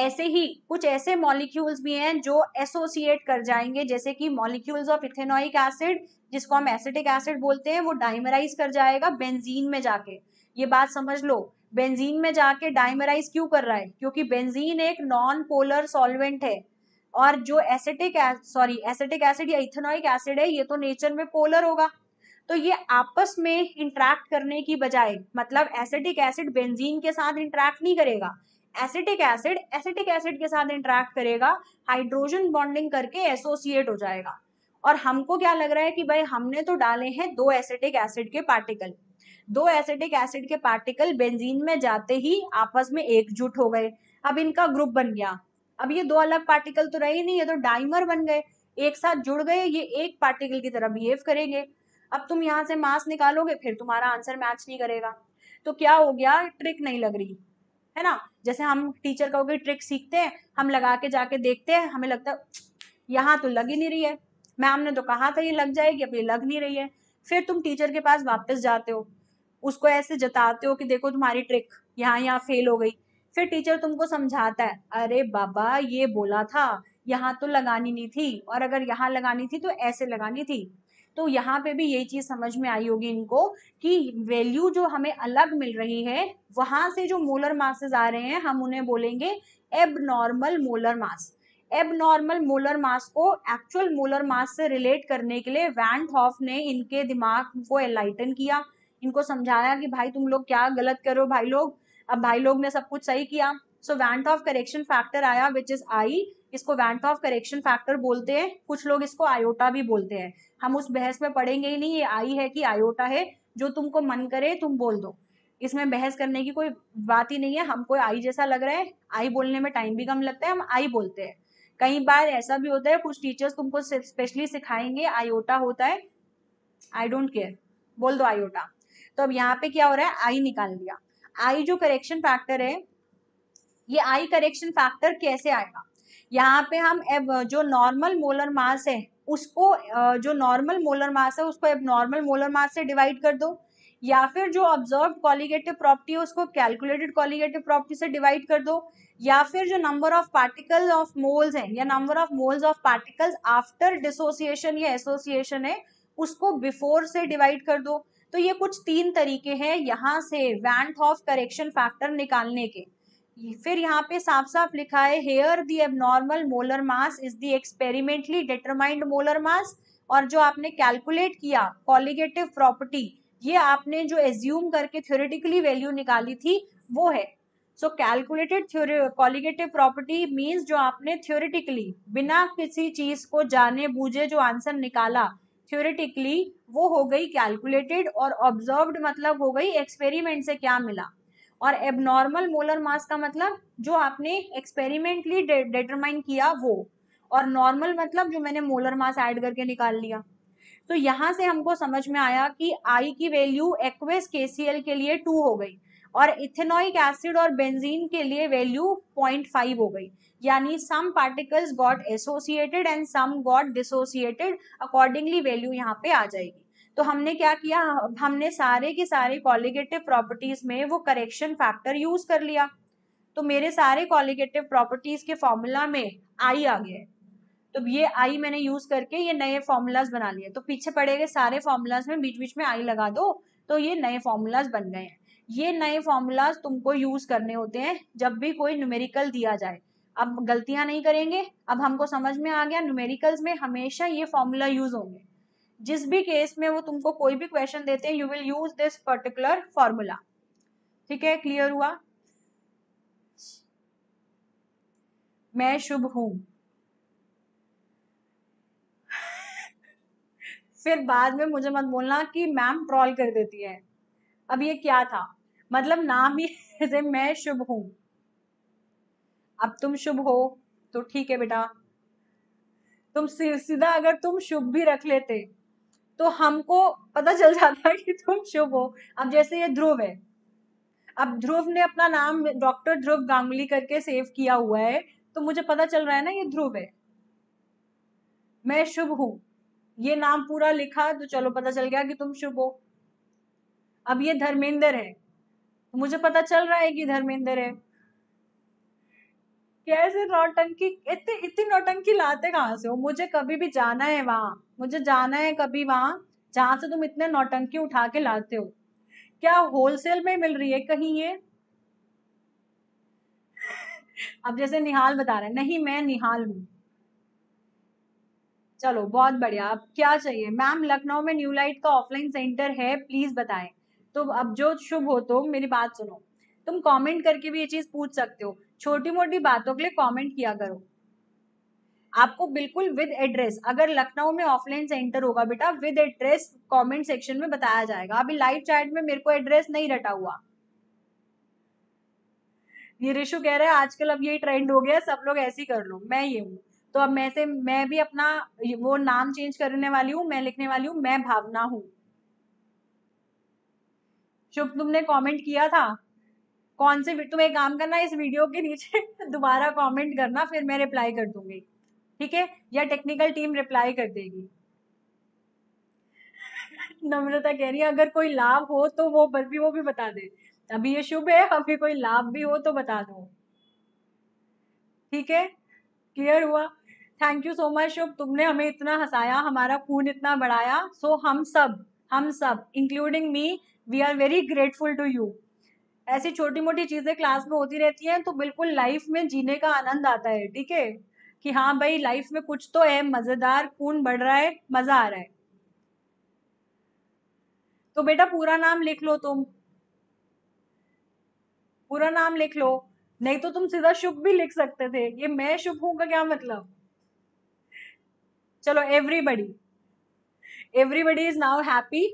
ऐसे ही कुछ ऐसे मॉलिक्यूल्स भी हैं जो एसोसिएट कर जाएंगे जैसे कि मॉलिक्यूल्स ऑफ इथेनोइक एसिड जिसको हम एसिटिक एसिड बोलते हैं वो डाइमराइज कर जाएगा बेंजीन में जाके ये बात समझ लो बेंजीन में जाके डाइमराइज क्यों कर रहा है क्योंकि बेंजीन एक नॉन पोलर सॉल्वेंट है और जो एसिटिक सॉरी एसिटिक एसिड या इथेनॉइक एसिड है ये तो नेचर में पोलर होगा तो ये आपस में इंट्रैक्ट करने की बजाय मतलब एसिटिक एसिड बेंजीन के साथ इंट्रैक्ट नहीं करेगा एसिटिक एसिड एसिटिक एसिड के साथ इंट्रैक्ट करेगा हाइड्रोजन बॉन्डिंग करके एसोसिएट हो जाएगा और हमको क्या लग रहा है कि भाई हमने तो डाले हैं दो एसिटिक एसिड के पार्टिकल दो एसिटिक एसिड के पार्टिकल बेंजीन में जाते ही आपस में एकजुट हो गए अब इनका ग्रुप बन गया अब ये दो अलग पार्टिकल तो रहे नहीं ये तो डाइमर बन गए एक साथ जुड़ गए ये एक पार्टिकल की तरह बिहेव करेंगे अब तुम यहाँ से मास निकालोगे फिर तुम्हारा आंसर मैच नहीं करेगा तो क्या हो गया ट्रिक नहीं लग रही है ना जैसे हम टीचर कहोगे ट्रिक सीखते हैं हम लगा के जाके देखते हैं हमें लगता है यहाँ तो लग ही नहीं रही है मैम ने तो कहा था ये लग जाएगी अब ये लग नहीं रही है फिर तुम टीचर के पास वापस जाते हो उसको ऐसे जताते हो कि देखो तुम्हारी ट्रिक यहाँ यहाँ फेल हो गई फिर टीचर तुमको समझाता है अरे बाबा ये बोला था यहाँ तो लगानी नहीं थी और अगर यहाँ लगानी थी तो ऐसे लगानी थी तो यहाँ पे भी यही चीज समझ में आई होगी इनको कि वैल्यू जो हमें अलग मिल रही है वहां से जो मोलर मासेज आ रहे हैं हम उन्हें बोलेंगे एब नॉर्मल मोलर मास एब नॉर्मल मोलर मास को एक्चुअल मोलर मास से रिलेट करने के लिए वैंड हॉफ ने इनके दिमाग को एलाइटन किया इनको समझाया कि भाई तुम लोग क्या गलत करो भाई लोग अब भाई लोग ने सब कुछ सही किया so van't Hoff correction factor आया विच इज आई इसको वैंट ऑफ करेक्शन फैक्टर बोलते हैं कुछ लोग इसको आयोटा भी बोलते हैं हम उस बहस में पढ़ेंगे ही नहीं ये आई है कि आयोटा है जो तुमको मन करे तुम बोल दो इसमें बहस करने की कोई बात ही नहीं है हमको आई जैसा लग रहा है आई बोलने में टाइम भी कम लगता है हम आई बोलते हैं कई बार ऐसा भी होता है कुछ टीचर्स तुमको स्पेशली सिखाएंगे आयोटा होता है आई डोंट केयर बोल दो आयोटा तो अब यहाँ पे क्या हो रहा है आई निकाल दिया आई जो करेक्शन फैक्टर है ये आई करेक्शन फैक्टर कैसे आएगा यहाँ पे हम जो नॉर्मल मोलर मास है उसको जो नॉर्मल मोलर मास है उसको एब नॉर्मल मोलर मास से डिवाइड कर दो या फिर जो ऑब्जर्व कॉलीगेटिव प्रॉपर्टी है उसको कैलकुलेटेड कॉलीगेटिव प्रॉपर्टी से डिवाइड कर दो या फिर जो number of particle of moles हैं या number of moles of particles after dissociation या एसोसिएशन है उसको बिफोर से डिवाइड कर दो तो ये कुछ तीन तरीके हैं यहाँ से वैंट ऑफ करेक्शन फैक्टर निकालने के फिर यहाँ पे साफ साफ लिखा है here the abnormal molar mass is the experimentally determined molar mass और जो आपने कैलकुलेट किया कॉलिगेटिव प्रॉपर्टी ये आपने जो एज्यूम करके थ्योरेटिकली वैल्यू निकाली थी वो है so calculated colligative property means जो आपने थ्योरेटिकली बिना किसी चीज को जाने बूझे जो आंसर निकाला थ्योरेटिकली वो हो गई कैलकुलेटेड और ऑब्जर्व्ड मतलब हो गई एक्सपेरिमेंट से क्या मिला और एबनॉर्मल मोलर मास का मतलब जो आपने एक्सपेरिमेंटली डिटरमाइन किया वो और नॉर्मल मतलब जो मैंने मोलर मास ऐड करके निकाल लिया तो यहाँ से हमको समझ में आया कि आई की वैल्यू एक्वेस के के लिए टू हो गई और इथेनोइक एसिड और बेंजीन के लिए वैल्यू पॉइंट फाइव हो गई यानी some particles got associated and some got dissociated accordingly value यहाँ पे आ जाएगी तो हमने क्या किया हमने सारे के सारे कॉलिगेटिव प्रॉपर्टीज में वो करेक्शन फैक्टर यूज कर लिया तो मेरे सारे कॉलिगेटिव प्रॉपर्टीज के फॉर्मूला में आई आ गया तो ये आई मैंने यूज करके ये नए फॉर्मूलाज बना लिए तो पीछे पड़े गए सारे फॉर्मूलाज में बीच बीच में आई लगा दो तो ये नए फॉर्मूलाज बन गए हैं ये नए फॉर्मूलाज तुमको यूज करने होते हैं जब भी कोई न्यूमेरिकल दिया जाए अब गलतियां नहीं करेंगे अब हमको समझ में आ गया न्यूमेरिकल्स में हमेशा ये फॉर्मूला यूज होंगे जिस भी केस में वो तुमको कोई भी क्वेश्चन देते हैं you will use this particular formula ठीक है क्लियर हुआ मैं शुभ हूं फिर बाद में मुझे मत बोलना कि मैम ट्रॉल कर देती है अब ये क्या था मतलब नाम ही मैं शुभ हूं अब तुम शुभ हो तो ठीक है बेटा तुम सीधा अगर तुम शुभ भी रख लेते तो हमको पता चल जाता कि तुम शुभ हो अब जैसे ये ध्रुव है अब ध्रुव ने अपना नाम डॉक्टर ध्रुव गांगुली करके सेव किया हुआ है तो मुझे पता चल रहा है ना ये ध्रुव है मैं शुभ हूं ये नाम पूरा लिखा तो चलो पता चल गया कि तुम शुभ हो अब ये धर्मेंद्र है तो मुझे पता चल रहा है कि धर्मेंद्र है कैसे नौटंकी इतनी इतनी नौटंकी लाते कहाँ से हो मुझे कभी भी जाना है वहां मुझे जाना है कभी वहां जहां से तुम इतने नौटंकी उठा के लाते हो क्या होलसेल में मिल रही है कहीं ये अब जैसे निहाल बता रहे नहीं मैं निहाल हूं चलो बहुत बढ़िया अब क्या चाहिए मैम लखनऊ में न्यू लाइट का ऑफलाइन सेंटर है प्लीज बताएं तो अब जो शुभ हो तो मेरी बात सुनो तुम कमेंट करके भी ये चीज पूछ सकते हो छोटी मोटी बातों के लिए कमेंट किया करो आपको बिल्कुल विद एड्रेस अगर लखनऊ में ऑफलाइन सेंटर होगा बेटा विद एड्रेस कमेंट सेक्शन में बताया जाएगा अभी लाइव चैट में मेरे को एड्रेस नहीं रटा हुआ ये रिशु कह रहा है आजकल अब ये ट्रेंड हो गया सब लोग ऐसे ही कर लो मैं ये हूँ तो अब मैं से मैं भी अपना वो नाम चेंज करने वाली हूँ मैं लिखने वाली हूँ मैं भावना हूँ शुभ तुमने कमेंट किया था कौन से तुम एक काम करना इस वीडियो के नीचे दोबारा कमेंट करना फिर मैं रिप्लाई कर दूंगी ठीक है या टेक्निकल टीम रिप्लाई कर देगी नम्रता कह रही है अगर कोई लाभ हो तो वो बस भी वो भी बता दे अभी ये शुभ है अभी कोई लाभ भी हो तो बता दो ठीक है क्लियर हुआ thank you so much Shubh तुमने हमें इतना हंसाया हमारा खून इतना बढ़ाया सो so, हम सब हम सब including me we are very grateful to you ऐसी छोटी मोटी चीज़ें क्लास में होती रहती हैं तो बिल्कुल लाइफ में जीने का आनंद आता है ठीक है कि हाँ भाई लाइफ में कुछ तो है मज़ेदार खून बढ़ रहा है मज़ा आ रहा है तो बेटा पूरा नाम लिख लो तुम पूरा नाम लिख लो नहीं तो तुम सीधा शुभ भी लिख सकते थे ये मैं शुभ हूं का क्या मतलब चलो everybody everybody is now happy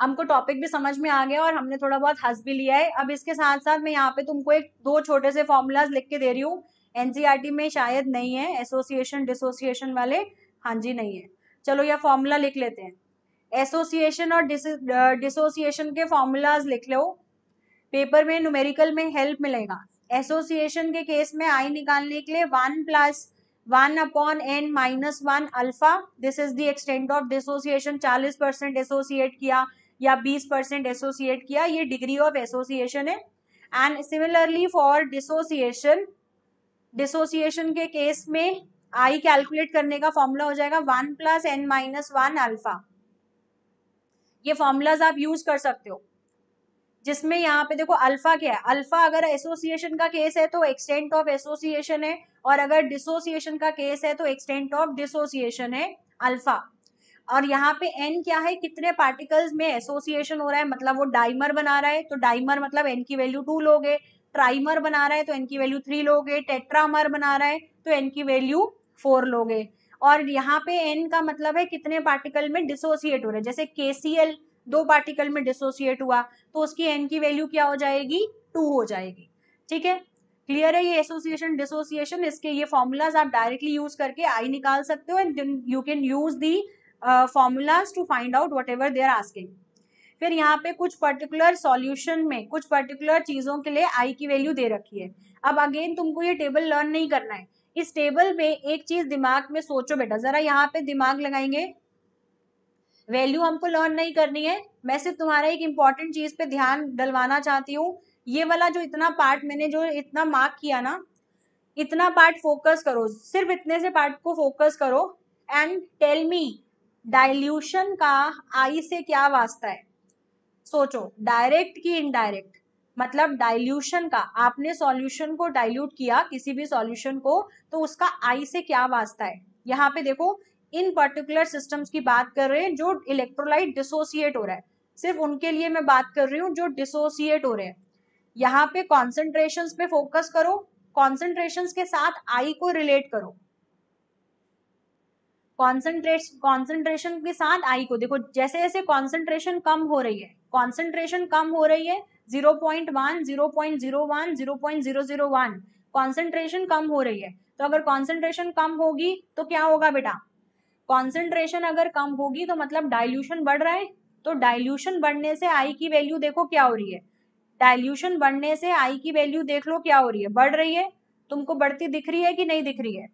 हमको टॉपिक भी समझ में आ गया और हमने थोड़ा बहुत हंस भी लिया है अब इसके साथ साथ मैं यहाँ पे तुमको एक दो छोटे से फॉर्मूलाज लिख के दे रही हूँ एनसीआरटी में शायद नहीं है एसोसिएशन डिसोसिएशन वाले हाँ जी नहीं है चलो यह फॉर्मूला लिख लेते हैं एसोसिएशन और डिसोसिएशन के फॉर्मूलाज लिख लो पेपर में न्यूमेरिकल में हेल्प मिलेगा एसोसिएशन के केस में आई निकालने के लिए one plus one upon n minus one alpha this is the extent of dissociation चालीस परसेंट एसोसिएट किया या 20 परसेंट एसोसिएट किया ये डिग्री ऑफ एसोसिएशन है and similarly for dissociation dissociation के केस में आई कैलकुलेट करने का फॉर्मूला हो जाएगा one plus n minus one alpha ये फॉर्मूलाज आप यूज कर सकते हो जिसमें यहाँ पे देखो अल्फा क्या है अल्फा अगर एसोसिएशन का केस है तो एक्सटेंट ऑफ एसोसिएशन है और अगर डिसोसिएशन का केस है तो एक्सटेंट ऑफ डिसोसिएशन है अल्फा और यहाँ पे एन क्या है कितने पार्टिकल्स में एसोसिएशन हो रहा है मतलब वो डाइमर बना रहा है तो डाइमर मतलब एन की वैल्यू टू लोगे ट्राइमर बना रहा है तो एन की वैल्यू थ्री लोगे टेट्रामर बना रहा है तो एन की वैल्यू फोर लोगे और यहाँ पे एन का मतलब है कितने पार्टिकल में डिसोसिएट हो रहे हैं जैसे के दो पार्टिकल में डिसोसिएट हुआ तो उसकी एन की वैल्यू क्या हो जाएगी टू हो जाएगी ठीक है क्लियर है ये एसोसिएशन डिसोसिएशन इसके ये फॉर्मूलाज आप डायरेक्टली यूज करके आई निकाल सकते हो and you can use the formulas to find out whatever they are asking फिर यहाँ पे कुछ पर्टिकुलर सॉल्यूशन में कुछ पर्टिकुलर चीज़ों के लिए आई की वैल्यू दे रखी है अब अगेन तुमको ये टेबल लर्न नहीं करना है इस टेबल में एक चीज दिमाग में सोचो बेटा जरा यहाँ पे दिमाग लगाएंगे वैल्यू हमको लर्न नहीं करनी है मैं सिर्फ तुम्हारा एक इंपॉर्टेंट चीज पे ध्यान डलवाना चाहती हूँ ये वाला जो इतना पार्ट मैंने जो इतना मार्क किया ना इतना पार्ट फोकस करो सिर्फ इतने से पार्ट को फोकस करो एंड टेल मी डाइल्यूशन का आई से क्या वास्ता है सोचो डायरेक्ट की इनडायरेक्ट मतलब डाइल्यूशन का आपने सॉल्यूशन को डाइल्यूट किया किसी भी सॉल्यूशन को तो उसका आई से क्या वास्ता है यहाँ पे देखो इन पर्टिकुलर सिस्टम्स की बात कर रहे हैं जो इलेक्ट्रोलाइट डिसोसिएट हो रहा है सिर्फ उनके लिए मैं बात कर रही हूँ जो डिसोसिएट हो रहे हैं यहाँ पे कॉन्सेंट्रेशन पे फोकस करो कॉन्सेंट्रेशन के साथ आई को रिलेट करो कॉन्सेंट्रेट कॉन्सेंट्रेशन के साथ आई को देखो जैसे जैसे कॉन्सेंट्रेशन कम हो रही है कॉन्सेंट्रेशन कम हो रही है zero point one zero point zero one zero point zero zero one concentration कम हो रही है तो अगर कॉन्सेंट्रेशन कम होगी तो क्या होगा बेटा कॉन्सेंट्रेशन अगर कम होगी तो मतलब डायल्यूशन बढ़ रहा है तो डायल्यूशन बढ़ने से आई की वैल्यू देखो क्या हो रही है डायल्यूशन बढ़ने से आई की वैल्यू देख लो क्या हो रही है बढ़ रही है तुमको बढ़ती दिख रही है कि नहीं दिख रही है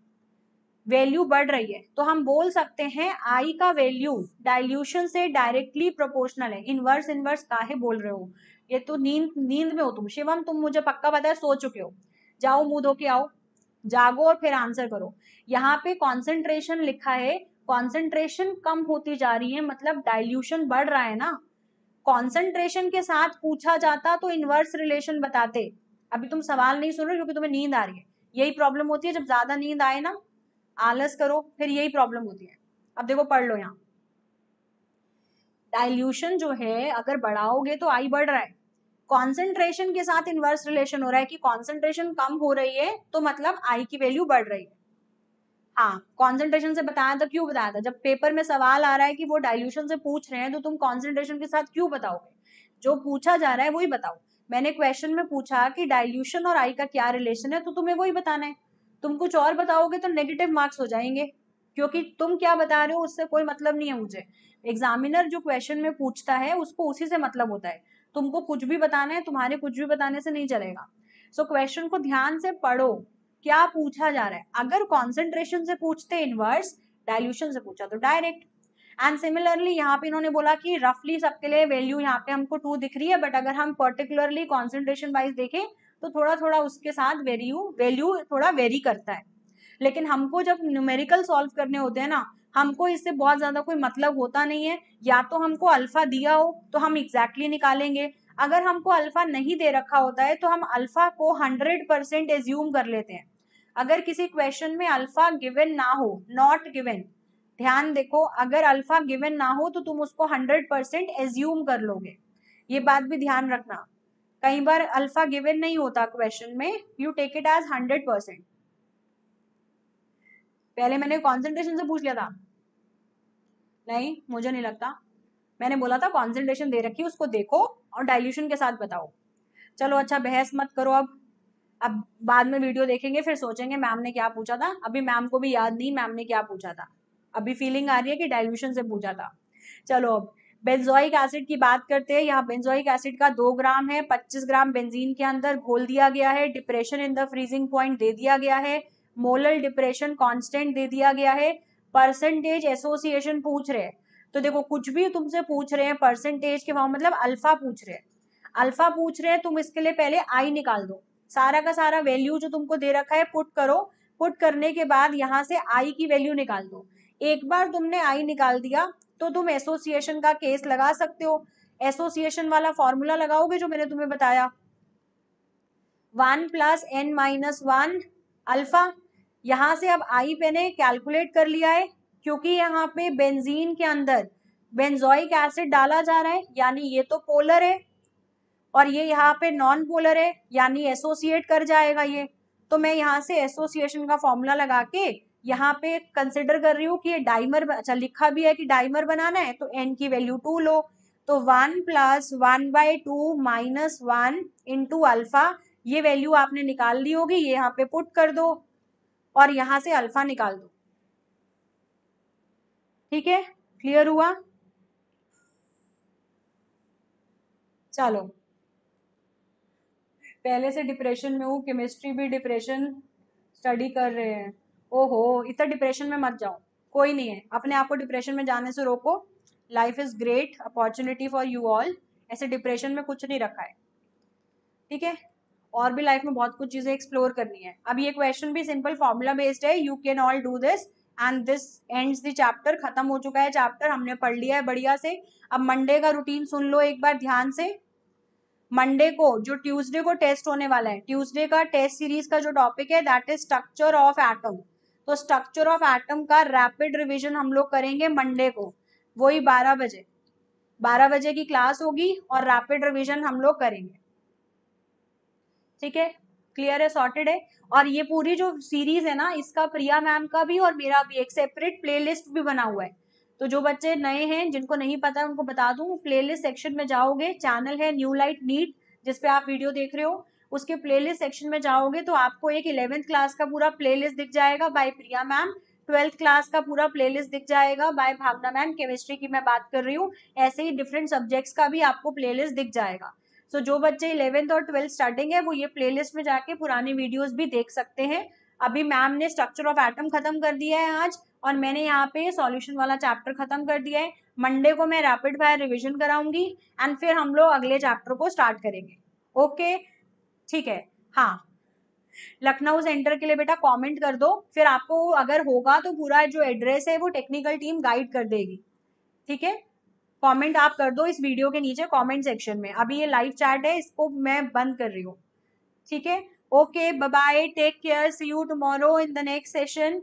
वैल्यू बढ़ रही है तो हम बोल सकते हैं आई का वैल्यू डाइल्यूशन से डायरेक्टली प्रोपोर्शनल है इनवर्स इनवर्स काहे बोल रहे हो ये तो नींद नींद में हो तुम शिवम तुम मुझे पक्का पता है सो चुके हो जाओ मुंह के आओ जागो और फिर आंसर करो यहाँ पे कॉन्सेंट्रेशन लिखा है कॉन्सेंट्रेशन कम होती जा रही है मतलब डाइल्यूशन बढ़ रहा है ना कॉन्सेंट्रेशन के साथ पूछा जाता तो इनवर्स रिलेशन बताते अभी तुम सवाल नहीं सुन रहे क्योंकि तुम्हें नींद आ रही है यही प्रॉब्लम होती है जब ज्यादा नींद आए ना आलस करो फिर यही प्रॉब्लम होती है अब देखो पढ़ लो यहाँ डाइल्यूशन जो है अगर बढ़ाओगे तो आई बढ़ रहा है कॉन्सेंट्रेशन के साथ इनवर्स रिलेशन हो रहा है कि कॉन्सेंट्रेशन कम हो रही है तो मतलब आई की वैल्यू बढ़ रही है हाँ कॉन्सेंट्रेशन से बताया था क्यों बताया था जब पेपर में सवाल आ रहा है कि वो डाइल्यूशन से पूछ रहे हैं तो तुम कॉन्सेंट्रेशन के साथ क्यों बताओगे जो पूछा जा रहा है वही बताओ मैंने क्वेश्चन में पूछा कि डाइल्यूशन और आई का क्या रिलेशन है तो तुम्हें वही बताना है तुम कुछ और बताओगे तो नेगेटिव मार्क्स हो जाएंगे क्योंकि तुम क्या बता रहे हो उससे कोई मतलब नहीं है मुझे एग्जामिनर जो क्वेश्चन में पूछता है उसको उसी से मतलब होता है तुमको कुछ भी बताना है तुम्हारे कुछ भी बताने से नहीं चलेगा सो so, क्वेश्चन को ध्यान से पढ़ो क्या पूछा जा रहा है अगर कॉन्सेंट्रेशन से पूछते इनवर्स डायल्यूशन से पूछा तो डायरेक्ट एंड सिमिलरली यहाँ पे इन्होंने बोला कि रफली सबके लिए वैल्यू यहाँ पे हमको टू दिख रही है बट अगर हम पर्टिकुलरली कॉन्सेंट्रेशन वाइज देखें तो थोड़ा थोड़ा उसके साथ वैल्यू वैल्यू थोड़ा वेरी करता है लेकिन हमको जब न्यूमेरिकल सॉल्व करने होते हैं ना हमको इससे बहुत ज़्यादा कोई मतलब होता नहीं है या तो हमको अल्फ़ा दिया हो तो हम एग्जैक्टली exactly निकालेंगे अगर हमको अल्फ़ा नहीं दे रखा होता है तो हम अल्फ़ा को हंड्रेड परसेंट एज्यूम कर लेते हैं अगर किसी क्वेश्चन में अल्फ़ा गिवन ना हो नॉट गिवन ध्यान देखो अगर अल्फ़ा गिवन ना हो तो तुम उसको हंड्रेड परसेंट एज्यूम कर लोगे ये बात भी ध्यान रखना कई बार अल्फा गिवन नहीं होता क्वेश्चन में you take it as hundred percent पहले मैंने कॉन्सेंट्रेशन से पूछ लिया था नहीं मुझे नहीं लगता मैंने बोला था कॉन्सेंट्रेशन दे रखी उसको देखो और डाइल्यूशन के साथ बताओ चलो अच्छा बहस मत करो अब अब बाद में वीडियो देखेंगे फिर सोचेंगे मैम ने क्या पूछा था अभी मैम को भी याद नहीं मैम ने क्या पूछा था अभी फीलिंग आ रही है कि डाइल्यूशन से पूछा था चलो अब बेंजोइक एसिड की बात करते हैं यहाँ बेंजोइक एसिड का दो ग्राम है पच्चीस ग्राम बेंजीन के अंदर घोल दिया गया है depression in the freezing point दे दिया गया है मोलर डिप्रेशन कॉन्स्टेंट दे दिया गया है परसेंटेज एसोसिएशन पूछ रहे हैं तो देखो कुछ भी तुमसे पूछ रहे हैं परसेंटेज के भाव मतलब अल्फा पूछ रहे हैं अल्फा पूछ रहे हैं तुम इसके लिए पहले आई निकाल दो सारा का सारा वैल्यू जो तुमको दे रखा है पुट करो पुट करने के बाद यहाँ से आई की वैल्यू निकाल दो एक बार तुमने आई निकाल दिया तो तुम एसोसिएशन का केस लगा सकते हो एसोसिएशन वाला फॉर्मूला लगाओगे जो मैंने तुम्हें बताया one plus n minus one alpha यहां से अब आई पे ने कैलकुलेट कर लिया है क्योंकि यहाँ पे बेंजीन के अंदर बेंजोइक एसिड डाला जा रहा है यानी ये तो पोलर है और ये यहाँ पे नॉन पोलर है यानी एसोसिएट कर जाएगा ये तो मैं यहाँ से एसोसिएशन का फॉर्मूला लगा के यहाँ पे कंसिडर कर रही हूँ कि ये डाइमर अच्छा लिखा भी है कि डाइमर बनाना है तो एन की वैल्यू टू लो तो one plus one by two minus one into alpha value वैल्यू आपने निकाल ली होगी ये यहाँ पे पुट कर दो और यहां से अल्फा निकाल दो ठीक है क्लियर हुआ चलो पहले से डिप्रेशन में हूँ केमिस्ट्री भी डिप्रेशन स्टडी कर रहे हैं ओहो इतना डिप्रेशन में मत जाओ कोई नहीं है अपने आप को डिप्रेशन में जाने से रोको life is great opportunity for you all ऐसे डिप्रेशन में कुछ नहीं रखा है ठीक है और भी लाइफ में बहुत कुछ चीजें एक्सप्लोर करनी है अब ये क्वेश्चन भी सिंपल फॉर्मूला बेस्ड है you can all do this and this ends the chapter खत्म हो चुका है चैप्टर हमने पढ़ लिया है बढ़िया से अब मंडे का रूटीन सुन लो एक बार ध्यान से मंडे को जो ट्यूसडे को टेस्ट होने वाला है ट्यूसडे का टेस्ट सीरीज का जो टॉपिक है that is structure of atom तो स्ट्रक्चर ऑफ एटम का रैपिड रिविजन हम लोग करेंगे मंडे को वही बारह बजे बारह बजे की क्लास होगी और रैपिड रिविजन हम लोग करेंगे ठीक है क्लियर है सॉर्टेड है और ये पूरी जो सीरीज है ना इसका प्रिया मैम का भी और मेरा भी एक सेपरेट प्ले भी बना हुआ है तो जो बच्चे नए हैं जिनको नहीं पता है उनको बता दूं प्लेलिस्ट सेक्शन में जाओगे चैनल है न्यू लाइट नीट जिसपे आप वीडियो देख रहे हो उसके प्लेलिस्ट सेक्शन में जाओगे तो आपको एक इलेवेंथ क्लास का पूरा प्लेलिस्ट दिख जाएगा by Priya ma'am twelfth class का पूरा प्लेलिस्ट दिख जाएगा बाय भावना मैम केमिस्ट्री की मैं बात कर रही हूँ ऐसे ही डिफरेंट सब्जेक्ट्स का भी आपको प्लेलिस्ट दिख जाएगा सो so, जो बच्चे इलेवेंथ और ट्वेल्थ स्टार्टिंग है वो ये प्लेलिस्ट में जाके पुरानी वीडियोस भी देख सकते हैं अभी मैम ने स्ट्रक्चर ऑफ एटम खत्म कर दिया है आज और मैंने यहाँ पे सॉल्यूशन वाला चैप्टर खत्म कर दिया है मंडे को मैं रैपिड फायर रिवीजन कराऊंगी एंड फिर हम लोग अगले चैप्टर को स्टार्ट करेंगे ओके okay? ठीक है हाँ लखनऊ सेंटर के लिए बेटा कमेंट कर दो फिर आपको अगर होगा तो पूरा जो एड्रेस है वो टेक्निकल टीम गाइड कर देगी ठीक है कमेंट आप कर दो इस वीडियो के नीचे कमेंट सेक्शन में अभी ये लाइव चैट है इसको मैं बंद कर रही हूँ ठीक है okay bye take care see you tomorrow in the next session